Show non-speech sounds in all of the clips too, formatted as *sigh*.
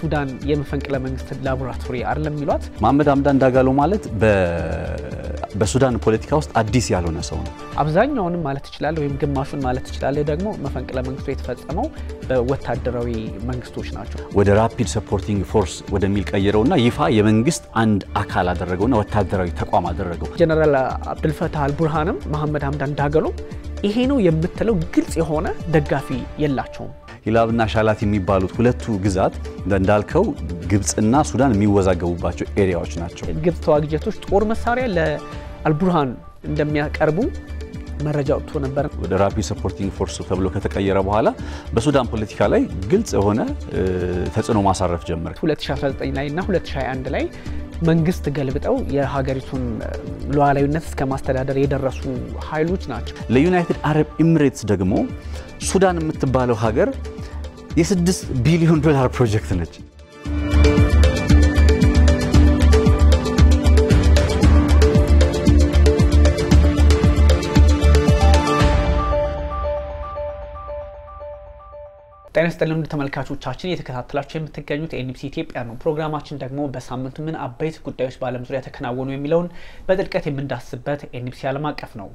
ሱዳን የመፈንቅለ መንግስት ላቦራቶሪ አይደለም የሚሏት መሐመድ አምዳን ዳጋሎ ማለት በሱዳን ፖለቲካ ውስጥ አዲስ ያልሆነ ሰው ነው። አብዛኛውንም ማለት ይችላለ ወይም ግማሹን ማለት ይችላለ ደግሞ መፈንቅለ መንግስቱ የተፈጸመው በወታደራዊ መንግስቶች ናቸው። ወደ ራፒድ ሰፖርቲንግ ፎርስ ወደሚል ቀይረውና ይፋ የመንግስት አንድ አካል አደረገውና ወታደራዊ ተቋም አደረገው። ጀነራል አብዱልፈታህ አልቡርሃንም መሐመድ ሀምዳን ዳጋሎ ይሄ ነው የምትለው ግልጽ የሆነ ደጋፊ የላቸውም። ሂላብና ሻላት የሚባሉት ሁለቱ ግዛት እንዳልከው ግብፅና ሱዳን የሚወዛገቡባቸው ኤሪያዎች ናቸው። ግብፅ ተዋጊ ጦር መሳሪያ ለአልቡርሃን እንደሚያቀርቡ መረጃ ወጥቶ ነበር። ወደ ራፒ ሰፖርቲንግ ፎርስ ተብሎ ከተቀየረ በኋላ በሱዳን ፖለቲካ ላይ ግልጽ የሆነ ተጽዕኖ ማሳረፍ ጀመር 2019 ላይ እና 2021 ላይ መንግስት ገልብጠው የሀገሪቱን ሉዓላዊነት እስከ ማስተዳደር የደረሱ ኃይሎች ናቸው። ለዩናይትድ አረብ ኤሚሬትስ ደግሞ ሱዳን የምትባለው ሀገር የስድስት ቢሊዮን ዶላር ፕሮጀክት ነች። ጤና ይስጥልን ውድ ተመልካቾቻችን እየተከታተላችሁ የምትገኙት ኤንቢሲ ኢትዮጵያ ነው። ፕሮግራማችን ደግሞ በሳምንቱ ምን አበይት ጉዳዮች በአለም ዙሪያ ተከናወኑ የሚለውን በጥልቀት የምንዳስበት ኤንቢሲ አለም አቀፍ ነው።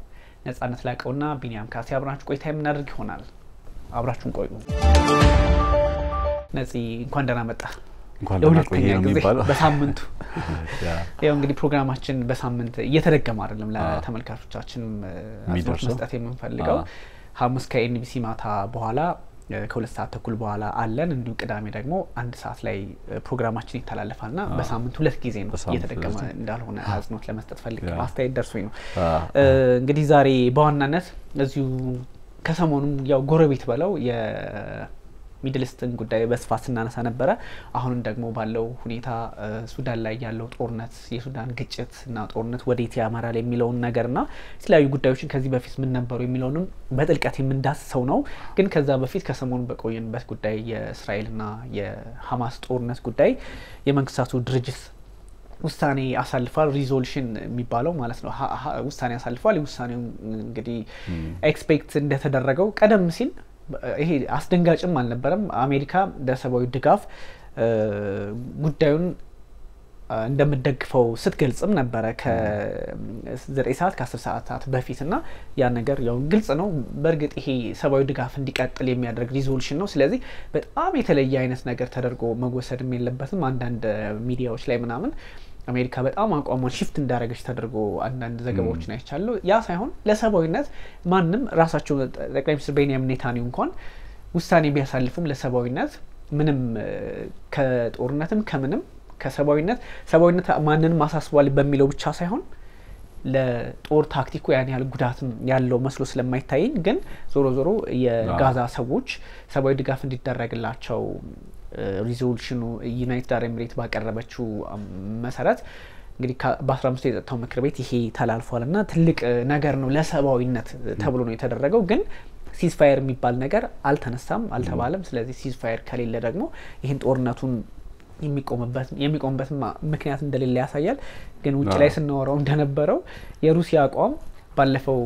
ነጻነት ላቀውና ቢኒያም ካሴ አብራችሁ ቆይታ የምናደርግ ይሆናል። አብራችሁን ቆዩ። ነፂ እንኳን ደህና መጣ። ለሁለተኛ ጊዜ በሳምንቱ *laughs* ያው እንግዲህ ፕሮግራማችን በሳምንት እየተደገመ አይደለም። ለተመልካቾቻችን አጽንኦት መስጠት የምንፈልገው ሐሙስ ከኤንቢሲ ማታ በኋላ ከሁለት ሰዓት ተኩል በኋላ አለን። እንዲሁም ቅዳሜ ደግሞ አንድ ሰዓት ላይ ፕሮግራማችን ይተላለፋል ና በሳምንት ሁለት ጊዜ ነው እየተደገመ እንዳልሆነ አጽንኦት ለመስጠት ፈልግ አስተያየት ደርሶኝ ነው። እንግዲህ ዛሬ በዋናነት እዚሁ ከሰሞኑም ያው ጎረቤት በለው የሚድልስትን ጉዳይ በስፋት ስናነሳ ነበረ። አሁንም ደግሞ ባለው ሁኔታ ሱዳን ላይ ያለው ጦርነት፣ የሱዳን ግጭት እና ጦርነት ወዴት ያመራል የሚለውን ነገር ና የተለያዩ ጉዳዮችን ከዚህ በፊት ምን ነበሩ የሚለውንም በጥልቀት የምንዳስሰው ነው። ግን ከዛ በፊት ከሰሞኑ በቆየንበት ጉዳይ የእስራኤልና የሀማስ ጦርነት ጉዳይ የመንግስታቱ ድርጅት ውሳኔ አሳልፏል። ሪዞሉሽን የሚባለው ማለት ነው። ውሳኔ አሳልፏል። ውሳኔው እንግዲህ ኤክስፔክት እንደተደረገው ቀደም ሲል ይሄ አስደንጋጭም አልነበረም። አሜሪካ ለሰብአዊ ድጋፍ ጉዳዩን እንደምደግፈው ስትገልጽም ነበረ ከዘጠኝ ሰዓት ከአስር ሰዓታት በፊት ና ያ ነገር ያው ግልጽ ነው። በእርግጥ ይሄ ሰብአዊ ድጋፍ እንዲቀጥል የሚያደርግ ሪዞሉሽን ነው። ስለዚህ በጣም የተለየ አይነት ነገር ተደርጎ መወሰድም የለበትም። አንዳንድ ሚዲያዎች ላይ ምናምን አሜሪካ በጣም አቋሟን ሽፍት እንዳደረገች ተደርጎ አንዳንድ ዘገባዎችን አይቻለሁ። ያ ሳይሆን ለሰብአዊነት ማንም ራሳቸው ጠቅላይ ሚኒስትር ቤንያም ኔታንያሁ እንኳን ውሳኔ ቢያሳልፉም ለሰብአዊነት ምንም ከጦርነትም ከምንም ከሰብአዊነት ሰብአዊነት ማንንም አሳስቧል በሚለው ብቻ ሳይሆን ለጦር ታክቲኩ ያን ያህል ጉዳትም ያለው መስሎ ስለማይታየኝ፣ ግን ዞሮ ዞሮ የጋዛ ሰዎች ሰብአዊ ድጋፍ እንዲደረግላቸው ሪዞሉሽኑ ዩናይትድ አረብ ኤምሬት ባቀረበችው መሰረት እንግዲህ በ15 የጸጥታው ምክር ቤት ይሄ ተላልፏል እና ትልቅ ነገር ነው ለሰብአዊነት ተብሎ ነው የተደረገው ግን ሲዝፋየር የሚባል ነገር አልተነሳም፣ አልተባለም። ስለዚህ ሲዝፋየር ከሌለ ደግሞ ይህን ጦርነቱን የሚቆምበት ምክንያት እንደሌለ ያሳያል። ግን ውጭ ላይ ስናወራው እንደነበረው የሩሲያ አቋም ባለፈው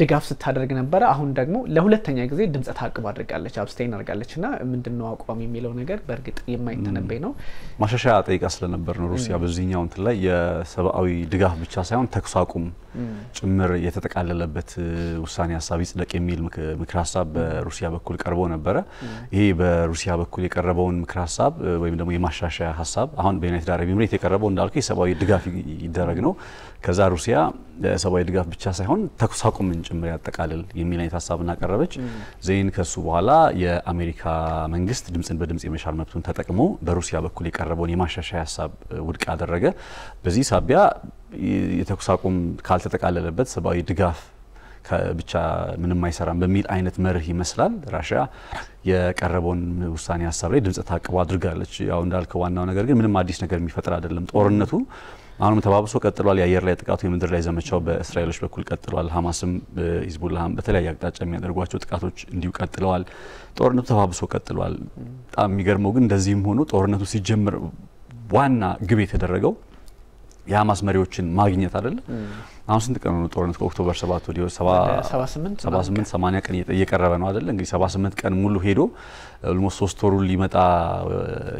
ድጋፍ ስታደርግ ነበረ። አሁን ደግሞ ለሁለተኛ ጊዜ ድምፀ ተአቅቦ አድርጋለች፣ አብስቴን አድርጋለች። እና ምንድነው አቋም የሚለው ነገር በእርግጥ የማይተነበይ ነው። ማሻሻያ ጠይቃ ስለነበር ነው ሩሲያ በዚህኛው እንትን ላይ የሰብአዊ ድጋፍ ብቻ ሳይሆን ተኩስ አቁም ጭምር የተጠቃለለበት ውሳኔ ሀሳብ ይጽደቅ የሚል ምክር ሀሳብ በሩሲያ በኩል ቀርቦ ነበረ። ይሄ በሩሲያ በኩል የቀረበውን ምክር ሀሳብ ወይም ደግሞ የማሻሻያ ሀሳብ አሁን በዩናይትድ አረብ ኤምሬት የቀረበው እንዳልከው የሰብአዊ ድጋፍ ይደረግ ነው። ከዛ ሩሲያ ሰብአዊ ድጋፍ ብቻ ሳይሆን ተኩስ አቁምን ጭምር ያጠቃልል የሚል አይነት ሀሳብ እናቀረበች። ዜይን ከሱ በኋላ የአሜሪካ መንግስት ድምፅን በድምፅ የመሻር መብቱን ተጠቅሞ በሩሲያ በኩል የቀረበውን የማሻሻያ ሀሳብ ውድቅ አደረገ። በዚህ ሳቢያ የተኩስ አቁም ካልተጠቃለለበት ሰብአዊ ድጋፍ ብቻ ምንም አይሰራም በሚል አይነት መርህ ይመስላል ራሽያ የቀረበውን ውሳኔ ሀሳብ ላይ ድምፅ ታቅቦ አድርጋለች። ያው እንዳልከው ዋናው ነገር ግን ምንም አዲስ ነገር የሚፈጥር አይደለም ጦርነቱ አሁንም ተባብሶ ቀጥሏል። የአየር ላይ ጥቃቱ፣ የምድር ላይ ዘመቻው በእስራኤሎች በኩል ቀጥሏል። ሀማስም ሂዝቡላህም በተለያየ አቅጣጫ የሚያደርጓቸው ጥቃቶች እንዲሁ ቀጥለዋል። ጦርነቱ ተባብሶ ቀጥሏል። በጣም የሚገርመው ግን እንደዚህም ሆኖ ጦርነቱ ሲጀምር ዋና ግብ የተደረገው የሀማስ መሪዎችን ማግኘት አይደለ? አሁን ስንት ቀን ነው ጦርነት ከኦክቶበር 7 ወዲህ 78 80 ቀን እየቀረበ ነው አይደለ? እንግዲህ 78 ቀን ሙሉ ሄዶ ኦልሞስት ሶስት ወሩ ሊመጣ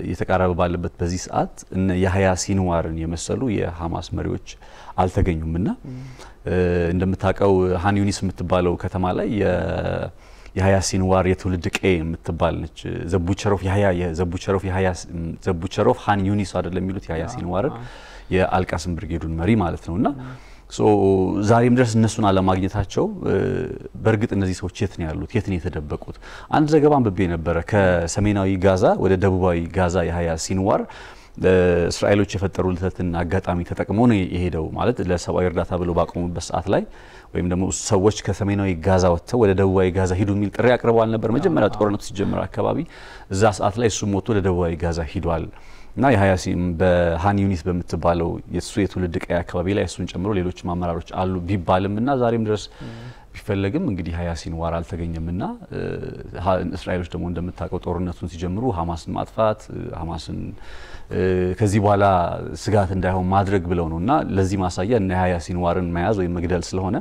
እየተቃረበ ባለበት በዚህ ሰዓት እነ የሀያ ሲንዋርን የመሰሉ የሀማስ መሪዎች አልተገኙም እና እንደምታውቀው ሃን ዩኒስ የምትባለው ከተማ ላይ የሀያ ሲንዋር የትውልድ ቀ የምትባል ነች። ዘቡቸሮፍ የሀያ ዘቡቸሮፍ ሃን ዩኒስ አይደለም የሚሉት የሀያ ሲንዋርን የአልቃስም ብርጌዱን መሪ ማለት ነው እና ዛሬም ድረስ እነሱን አለማግኘታቸው በእርግጥ እነዚህ ሰዎች የት ነው ያሉት? የት ነው የተደበቁት? አንድ ዘገባ አንብቤ ነበረ። ከሰሜናዊ ጋዛ ወደ ደቡባዊ ጋዛ የሀያ ሲንዋር እስራኤሎች የፈጠሩ ልተትን አጋጣሚ ተጠቅሞ ነው የሄደው። ማለት ለሰብአዊ እርዳታ ብለው ባቆሙበት ሰዓት ላይ ወይም ደግሞ ሰዎች ከሰሜናዊ ጋዛ ወጥተው ወደ ደቡባዊ ጋዛ ሂዱ የሚል ጥሪ አቅርበዋል ነበር መጀመሪያ ጦርነቱ ሲጀመር አካባቢ። እዛ ሰዓት ላይ እሱም ወጥቶ ወደ ደቡባዊ ጋዛ ሂዷል። እና የሀያሲም በሀን ዩኒት በምትባለው የሱ የትውልድ ቀይ አካባቢ ላይ እሱን ጨምሮ ሌሎችም አመራሮች አሉ ቢባልም እና ዛሬም ድረስ ቢፈለግም እንግዲህ ሀያሲን ዋር አልተገኘም እና እስራኤሎች ደግሞ እንደምታውቀው ጦርነቱን ሲጀምሩ ሀማስን ማጥፋት ሀማስን ከዚህ በኋላ ስጋት እንዳይሆን ማድረግ ብለው ነው እና ለዚህ ማሳያ እነ ያህያ ሲንዋርን መያዝ ወይም መግደል ስለሆነ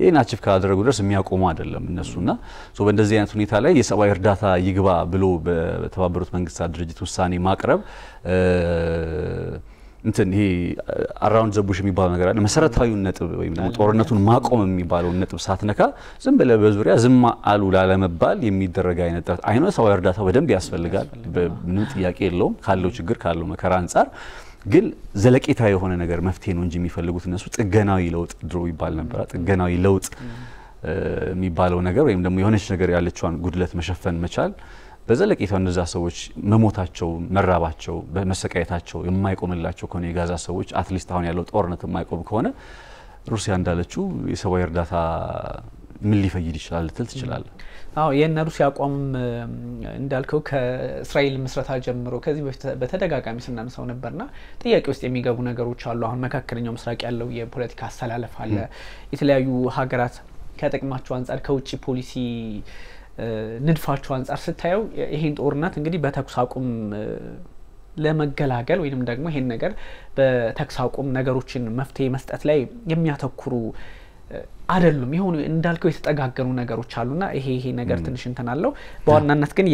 ይህን አችፍ ካላደረጉ ድረስ የሚያቆሙ አይደለም ና በእንደዚህ አይነት ሁኔታ ላይ የሰብአዊ እርዳታ ይግባ ብሎ በተባበሩት መንግስታት ድርጅት ውሳኔ ማቅረብ እንትን ይሄ አራውንድ ዘቡሽ የሚባለው ነገር አለ። መሰረታዊውን ነጥብ ወይም ደግሞ ጦርነቱን ማቆም የሚባለውን ነጥብ ሳትነካ ዝም ብለህ በዙሪያ ዝም አሉ ላለመባል የሚደረግ አይነት ጥረት አይኖ ሰው እርዳታ በደንብ ያስፈልጋል። ምንም ጥያቄ የለውም። ካለው ችግር ካለው መከራ አንጻር ግን ዘለቄታ የሆነ ነገር መፍትሄ ነው እንጂ የሚፈልጉት እነሱ ጥገናዊ ለውጥ ድሮ ይባል ነበር። ጥገናዊ ለውጥ የሚባለው ነገር ወይም ደግሞ የሆነች ነገር ያለችዋን ጉድለት መሸፈን መቻል በዘለቄታው እነዛ ሰዎች መሞታቸው፣ መራባቸው፣ መሰቃየታቸው የማይቆምላቸው ከሆነ የጋዛ ሰዎች አትሊስት አሁን ያለው ጦርነት የማይቆም ከሆነ ሩሲያ እንዳለችው የሰብአዊ እርዳታ ምን ሊፈይድ ይችላል ልትል ትችላለ። አዎ የእነ ሩሲያ አቋም እንዳልከው ከእስራኤል ምስረታ ጀምሮ ከዚህ በፊት በተደጋጋሚ ስናነሳው ነበርና ጥያቄ ውስጥ የሚገቡ ነገሮች አሉ። አሁን መካከለኛው ምስራቅ ያለው የፖለቲካ አሰላለፍ አለ። የተለያዩ ሀገራት ከጥቅማቸው አንጻር ከውጭ ፖሊሲ ንድፋቸው አንጻር ስታየው ይሄን ጦርነት እንግዲህ በተኩስ አቁም ለመገላገል ወይንም ደግሞ ይሄን ነገር በተኩስ አቁም ነገሮችን መፍትሄ መስጠት ላይ የሚያተኩሩ አይደሉም። የሆኑ እንዳልከው የተጠጋገኑ ነገሮች አሉና ይሄ ይሄ ነገር ትንሽ እንትን አለው። በዋናነት ግን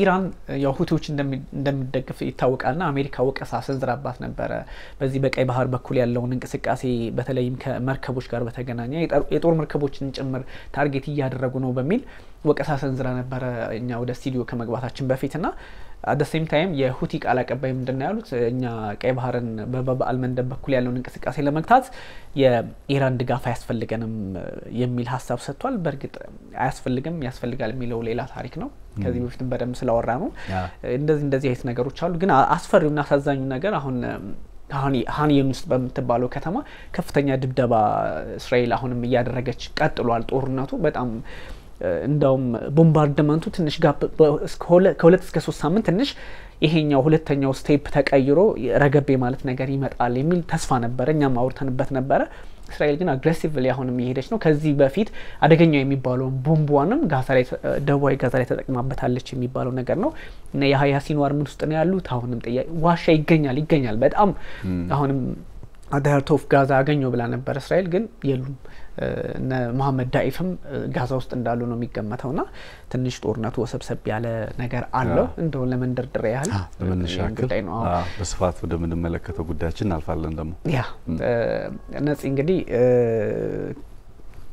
ኢራን ያው ሁቲዎች እንደሚደግፍ ይታወቃልና አሜሪካ ወቀሳ ስንዝራባት ነበረ። በዚህ በቀይ ባህር በኩል ያለውን እንቅስቃሴ በተለይም ከመርከቦች ጋር በተገናኘ የጦር መርከቦችን ጭምር ታርጌት እያደረጉ ነው በሚል ወቀሳ ሰንዝራ ነበረ እኛ ወደ ስቱዲዮ ከመግባታችን በፊት ና አደሴም ታይም የሁቲ ቃል አቀባይ ምንድና ያሉት? እኛ ቀይ ባህርን በበአል መንደብ በኩል ያለውን እንቅስቃሴ ለመግታት የኢራን ድጋፍ አያስፈልገንም የሚል ሀሳብ ሰጥቷል። በእርግጥ አያስፈልግም ያስፈልጋል የሚለው ሌላ ታሪክ ነው። ከዚህ በፊትም በደንብ ስላወራ ነው። እንደዚህ እንደዚህ አይነት ነገሮች አሉ። ግን አስፈሪውና አሳዛኙ ነገር አሁን ሀኒየን ውስጥ በምትባለው ከተማ ከፍተኛ ድብደባ እስራኤል አሁንም እያደረገች ቀጥሏል። ጦርነቱ በጣም እንደውም ቦምባርድመንቱ ትንሽ ከሁለት እስከ ሶስት ሳምንት ትንሽ ይሄኛው ሁለተኛው ስቴፕ ተቀይሮ ረገቤ ማለት ነገር ይመጣል የሚል ተስፋ ነበረ። እኛም አውርተንበት ነበረ። እስራኤል ግን አግሬሲቭሊ አሁንም እየሄደች ነው። ከዚህ በፊት አደገኛ የሚባለውን ቦምቧንም ደቡባዊ ጋዛ ላይ ተጠቅማበታለች የሚባለው ነገር ነው እና የሀያ ሲኗር ምን ውስጥ ነው ያሉት? አሁንም ጥያቄ ዋሻ ይገኛል ይገኛል በጣም አሁንም አደርቶፍ ጋዛ አገኘው ብላ ነበር እስራኤል ግን የሉም። እነ መሀመድ ዳይፍም ጋዛ ውስጥ እንዳሉ ነው የሚገመተው ና ትንሽ ጦርነቱ ወሰብሰብ ያለ ነገር አለው። እንደው ለመንደርድር ያህል ጉዳይ ነው በስፋት ወደምንመለከተው ጉዳያችን እናልፋለን። ደግሞ ያ ነጽ እንግዲህ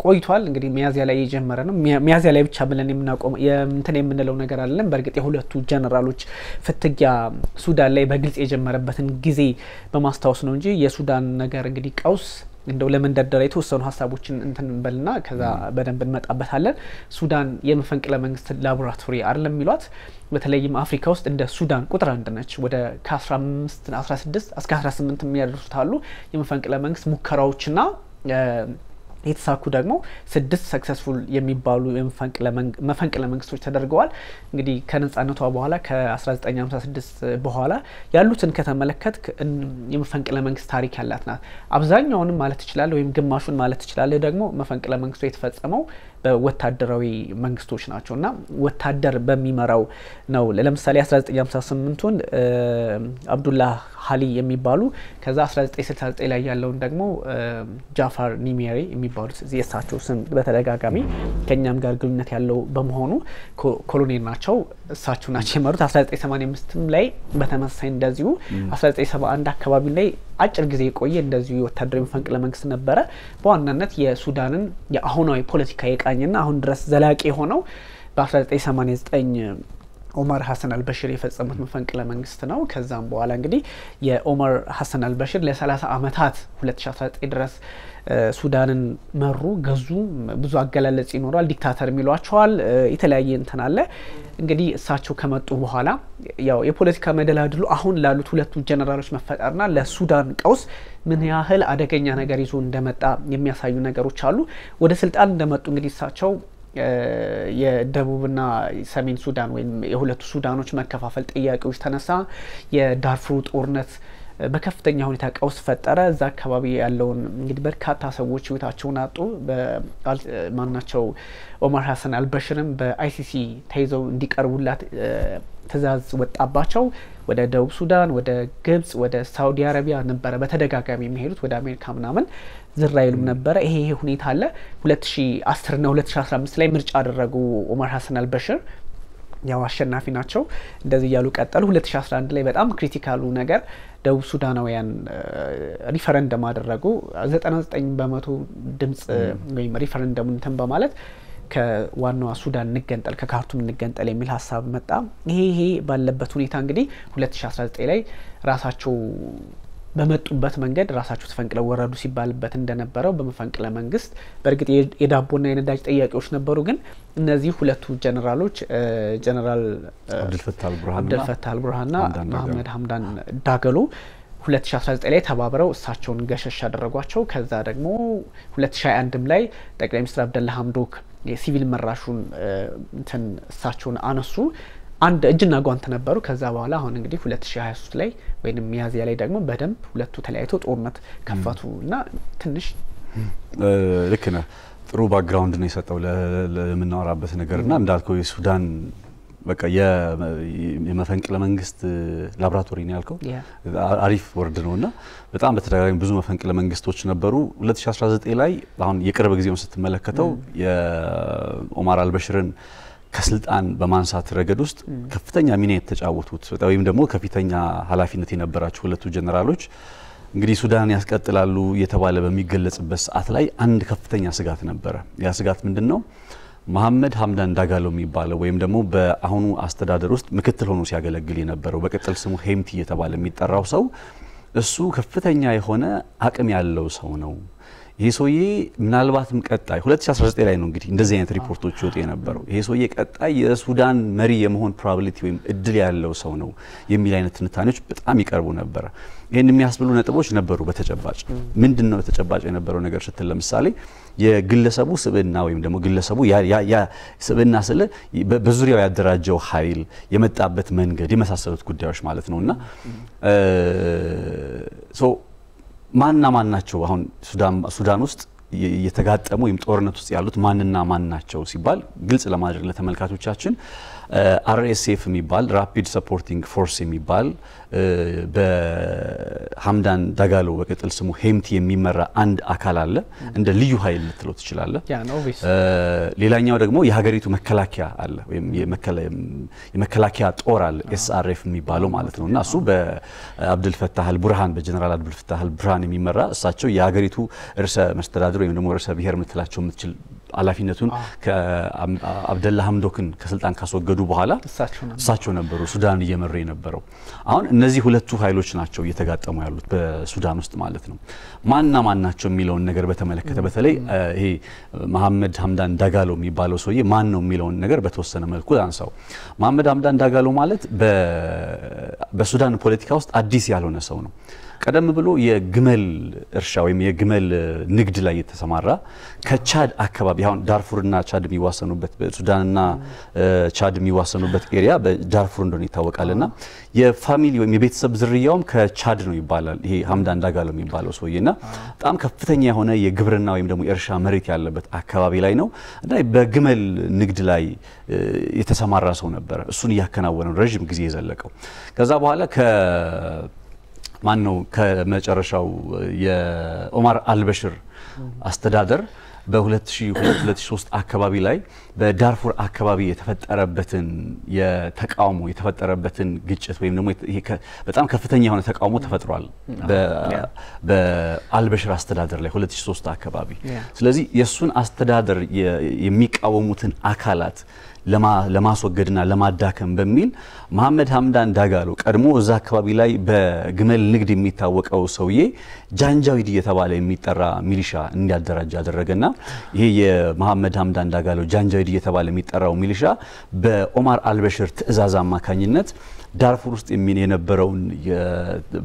ቆይቷል እንግዲህ ሚያዝያ ላይ የጀመረ ነው። ሚያዝያ ላይ ብቻ ብለን የምናቆም የምንለው ነገር አለን። በእርግጥ የሁለቱ ጀነራሎች ፍትጊያ ሱዳን ላይ በግልጽ የጀመረበትን ጊዜ በማስታወስ ነው እንጂ የሱዳን ነገር እንግዲህ ቀውስ እንደው ለመንደርደሪያ የተወሰኑ ሀሳቦችን እንትን በልና ከዛ በደንብ እንመጣበታለን። ሱዳን የመፈንቅለ መንግስት ላቦራቶሪ አይደለም የሚሏት። በተለይም አፍሪካ ውስጥ እንደ ሱዳን ቁጥር አንድ ነች። ወደ ከ15 16 እስከ 18 የሚያደርሱት አሉ የመፈንቅለ መንግስት ሙከራዎችና የተሳኩ ደግሞ ስድስት ሰክሰስፉል የሚባሉ መፈንቅለ መንግስቶች ተደርገዋል። እንግዲህ ከነጻነቷ በኋላ ከ1956 በኋላ ያሉትን ከተመለከት የመፈንቅለ መንግስት ታሪክ ያላት ናት። አብዛኛውንም ማለት ትችላለህ፣ ወይም ግማሹን ማለት ትችላለህ ደግሞ መፈንቅለ መንግስቱ የተፈጸመው በወታደራዊ መንግስቶች ናቸው እና ወታደር በሚመራው ነው። ለምሳሌ 1958ቱን አብዱላ ሀሊ የሚባሉ ከዛ 1969 ላይ ያለውን ደግሞ ጃፋር ኒሜሪ የሚባሉት የእሳቸው ስም በተደጋጋሚ ከእኛም ጋር ግንኙነት ያለው በመሆኑ ኮሎኔል ናቸው። እሳቸው ናቸው የመሩት። 1985ም ላይ በተመሳሳይ እንደዚሁ 1971 አካባቢ ላይ አጭር ጊዜ የቆየ እንደዚሁ የወታደራዊ መፈንቅለ መንግስት ነበረ። በዋናነት የሱዳንን የአሁናዊ ፖለቲካ የቀ አሰልጣኝና አሁን ድረስ ዘላቂ የሆነው በ1989 ኦመር ሀሰን አልበሽር የፈጸሙት መፈንቅለ መንግስት ነው። ከዛም በኋላ እንግዲህ የኦመር ሀሰን አልበሽር ለ30 ዓመታት 2019 ድረስ ሱዳንን መሩ ገዙ። ብዙ አገላለጽ ይኖረዋል። ዲክታተር የሚሏቸዋል። የተለያየ እንትን አለ። እንግዲህ እሳቸው ከመጡ በኋላ ያው የፖለቲካ መደላድሉ አሁን ላሉት ሁለቱ ጀነራሎች መፈጠርና ለሱዳን ቀውስ ምን ያህል አደገኛ ነገር ይዞ እንደመጣ የሚያሳዩ ነገሮች አሉ። ወደ ስልጣን እንደመጡ እንግዲህ እሳቸው የደቡብና ሰሜን ሱዳን ወይም የሁለቱ ሱዳኖች መከፋፈል ጥያቄዎች ተነሳ። የዳርፉር ጦርነት በከፍተኛ ሁኔታ ቀውስ ፈጠረ። እዛ አካባቢ ያለውን እንግዲህ በርካታ ሰዎች ህይወታቸውን አጡ። ማናቸው ኦማር ሀሰን አልበሽርም በአይሲሲ ተይዘው እንዲቀርቡላት ትእዛዝ ወጣባቸው። ወደ ደቡብ ሱዳን፣ ወደ ግብጽ፣ ወደ ሳውዲ አረቢያ ነበረ በተደጋጋሚ የሚሄዱት ወደ አሜሪካ ምናምን ዝራይሉም ነበረ። ይሄ ይሄ ሁኔታ አለ። 2010 እና 2015 ላይ ምርጫ አደረጉ ኦማር ሀሰን አልበሽር ያው አሸናፊ ናቸው። እንደዚህ እያሉ ቀጠሉ። 2011 ላይ በጣም ክሪቲካሉ ነገር ደቡብ ሱዳናውያን ሪፈረንደም አደረጉ። 99 በመቶ ድምጽ ወይም ሪፈረንደሙ እንትን በማለት ከዋናዋ ሱዳን እንገንጠል ከካርቱም እንገንጠል የሚል ሀሳብ መጣ። ይሄ ይሄ ባለበት ሁኔታ እንግዲህ 2019 ላይ ራሳቸው በመጡበት መንገድ ራሳቸው ተፈንቅለው ወረዱ ሲባልበት እንደነበረው በመፈንቅለ መንግስት በእርግጥ የዳቦና የነዳጅ ጥያቄዎች ነበሩ። ግን እነዚህ ሁለቱ ጀኔራሎች ጀኔራል አብደልፈታህ አልቡርሃንና መሀመድ ሀምዳን ዳገሎ 2019 ላይ ተባብረው እሳቸውን ገሸሽ ያደረጓቸው። ከዛ ደግሞ 2021ም ላይ ጠቅላይ ሚኒስትር አብደላ ሀምዶክ የሲቪል መራሹን እንትን እሳቸውን አነሱ። አንድ እጅና ጓንት ነበሩ። ከዛ በኋላ አሁን እንግዲህ 2023 ላይ ወይም ሚያዝያ ላይ ደግሞ በደንብ ሁለቱ ተለያይቶ ጦርነት ከፈቱ እና ትንሽ ልክ ነህ። ጥሩ ባክግራውንድ ነው የሰጠው ለምናወራበት ነገር እና እንዳልከው የሱዳን በቃ የመፈንቅለ መንግስት ላብራቶሪ ነው ያልከው፣ አሪፍ ወርድ ነው እና በጣም በተደጋጋሚ ብዙ መፈንቅለ መንግስቶች ነበሩ። 2019 ላይ አሁን የቅርብ ጊዜውን ስትመለከተው የኦማር አልበሽርን ከስልጣን በማንሳት ረገድ ውስጥ ከፍተኛ ሚና የተጫወቱት ወይም ደግሞ ከፍተኛ ኃላፊነት የነበራቸው ሁለቱ ጀነራሎች እንግዲህ ሱዳንን ያስቀጥላሉ የተባለ በሚገለጽበት ሰዓት ላይ አንድ ከፍተኛ ስጋት ነበረ። ያ ስጋት ምንድን ነው? መሐመድ ሀምዳን ዳጋለው የሚባለው ወይም ደግሞ በአሁኑ አስተዳደር ውስጥ ምክትል ሆኖ ሲያገለግል የነበረው በቅጥል ስሙ ሄምቲ እየተባለ የሚጠራው ሰው እሱ ከፍተኛ የሆነ አቅም ያለው ሰው ነው ይሄ ሰውዬ ምናልባትም ቀጣይ 2019 ላይ ነው እንግዲህ እንደዚህ አይነት ሪፖርቶች ወጥ የነበረው ይሄ ሰውዬ ቀጣይ የሱዳን መሪ የመሆን ፕሮባቢሊቲ ወይም እድል ያለው ሰው ነው የሚል አይነት ትንታኔዎች በጣም ይቀርቡ ነበረ። ይህን የሚያስብሉ ነጥቦች ነበሩ። በተጨባጭ ምንድን ነው በተጨባጭ የነበረው ነገር ስትል ለምሳሌ የግለሰቡ ስብዕና ወይም ደግሞ ግለሰቡ ስብዕና ስለ በዙሪያው ያደራጀው ኃይል የመጣበት መንገድ የመሳሰሉት ጉዳዮች ማለት ነው እና ማንና ማን ናቸው? አሁን ሱዳን ውስጥ የተጋጠሙ ወይም ጦርነት ውስጥ ያሉት ማንና ማን ናቸው ሲባል ግልጽ ለማድረግ ለተመልካቾቻችን አርኤስኤፍ የሚባል ራፒድ ሰፖርቲንግ ፎርስ የሚባል በሀምዳን ዳጋሎ በቅጥል ስሙ ሄምቲ የሚመራ አንድ አካል አለ። እንደ ልዩ ኃይል ልትለው ትችላለ። ሌላኛው ደግሞ የሀገሪቱ መከላከያ አለ፣ ወይም የመከላከያ ጦር አለ፣ ኤስአርኤፍ የሚባለው ማለት ነው። እና እሱ በአብድልፈታህ አልቡርሃን በጀነራል አብዱልፈታህ አልቡርሃን የሚመራ እሳቸው የሀገሪቱ ርዕሰ መስተዳድር ወይም ደግሞ ርዕሰ ብሔር ምትላቸው የምትችል ኃላፊነቱን ከአብደላ ሀምዶክን ከስልጣን ካስወገዱ በኋላ እሳቸው ነበሩ ሱዳን እየመሩ የነበረው። አሁን እነዚህ ሁለቱ ኃይሎች ናቸው እየተጋጠሙ ያሉት በሱዳን ውስጥ ማለት ነው። ማንና ማን ናቸው የሚለውን ነገር በተመለከተ በተለይ ይሄ መሐመድ ሀምዳን ዳጋሎ የሚባለው ሰውዬ ማን ነው የሚለውን ነገር በተወሰነ መልኩ ላንሳው። መሐመድ ሀምዳን ዳጋሎ ማለት በሱዳን ፖለቲካ ውስጥ አዲስ ያልሆነ ሰው ነው። ቀደም ብሎ የግመል እርሻ ወይም የግመል ንግድ ላይ የተሰማራ ከቻድ አካባቢ አሁን ዳርፉርና ቻድ የሚዋሰኑበት ሱዳንና ቻድ የሚዋሰኑበት ኤሪያ በዳርፉር እንደሆነ ና የፋሚሊ ወይም የቤተሰብ ዝርያውም ከቻድ ነው ይባላል። ይሄ ሀምዳን ዳጋሎ የሚባለው ና በጣም ከፍተኛ የሆነ የግብርና ወይም ደግሞ የእርሻ መሬት ያለበት አካባቢ ላይ ነው እና በግመል ንግድ ላይ የተሰማራ ሰው ነበረ። እሱን እያከናወነ ረዥም ጊዜ የዘለቀው ከዛ በኋላ ማን ነው ከመጨረሻው የኦማር አልበሽር አስተዳደር በ2002-2003 አካባቢ ላይ በዳርፉር አካባቢ የተፈጠረበትን የተቃውሞ የተፈጠረበትን ግጭት ወይም ደግሞ በጣም ከፍተኛ የሆነ ተቃውሞ ተፈጥሯል በአልበሽር አስተዳደር ላይ 2003 አካባቢ። ስለዚህ የእሱን አስተዳደር የሚቃወሙትን አካላት ለማስወገድና ለማዳከም በሚል መሐመድ ሀምዳን ዳጋሎ ቀድሞ እዛ አካባቢ ላይ በግመል ንግድ የሚታወቀው ሰውዬ ጃንጃዊድ እየተባለ የሚጠራ ሚሊሻ እንዲያደራጅ አደረገና ይሄ የመሐመድ ሀምዳን ዳጋሎ ጃንጃዊድ እየተባለ የሚጠራው ሚሊሻ በኦማር አልበሽር ትዕዛዝ አማካኝነት ዳርፉር ውስጥ የሚን የነበረውን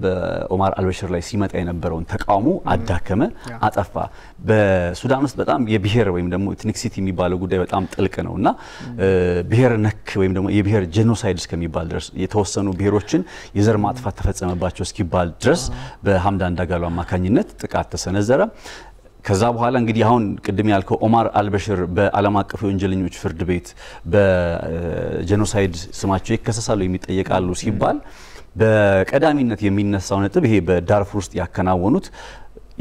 በኦማር አልበሽር ላይ ሲመጣ የነበረውን ተቃውሞ አዳከመ፣ አጠፋ። በሱዳን ውስጥ በጣም የብሔር ወይም ደግሞ ኢትኒክሲቲ የሚባለው ጉዳይ በጣም ጥልቅ ነው እና ብሔር ነክ ወይም ደግሞ የብሄር ጄኖሳይድ እስከሚባል ድረስ የተወሰኑ ብሔሮችን የዘር ማጥፋት ተፈጸመባቸው እስኪባል ድረስ በሀምዳን ዳጋሎ አማካኝነት ጥቃት ተሰነዘረ። ከዛ በኋላ እንግዲህ አሁን ቅድም ያልከው ኦማር አልበሽር በዓለም አቀፍ የወንጀለኞች ፍርድ ቤት በጀኖሳይድ ስማቸው ይከሰሳሉ የሚጠየቃሉ ሲባል በቀዳሚነት የሚነሳው ነጥብ ይሄ በዳርፉር ውስጥ ያከናወኑት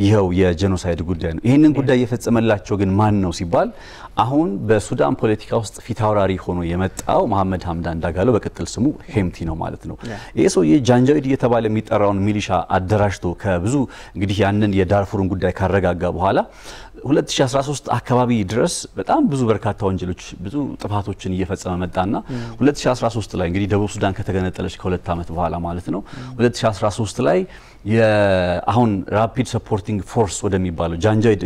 ይኸው የጄኖሳይድ ጉዳይ ነው። ይህንን ጉዳይ እየፈጸመላቸው ግን ማን ነው ሲባል አሁን በሱዳን ፖለቲካ ውስጥ ፊታውራሪ ሆኖ የመጣው መሐመድ ሀምዳን ዳጋሎ በቅጥል ስሙ ሄምቲ ነው ማለት ነው። ይህ ሰውዬ ጃንጃዊድ እየተባለ የሚጠራውን ሚሊሻ አደራጅቶ ከብዙ እንግዲህ ያንን የዳርፉርን ጉዳይ ካረጋጋ በኋላ 2013 አካባቢ ድረስ በጣም ብዙ በርካታ ወንጀሎች ብዙ ጥፋቶችን እየፈጸመ መጣና 2013 ላይ እንግዲህ ደቡብ ሱዳን ከተገነጠለች ከሁለት ዓመት በኋላ ማለት ነው 2013 ላይ አሁን ራፒድ ሰፖርቲንግ ፎርስ ወደሚባለው ጃንጃይድ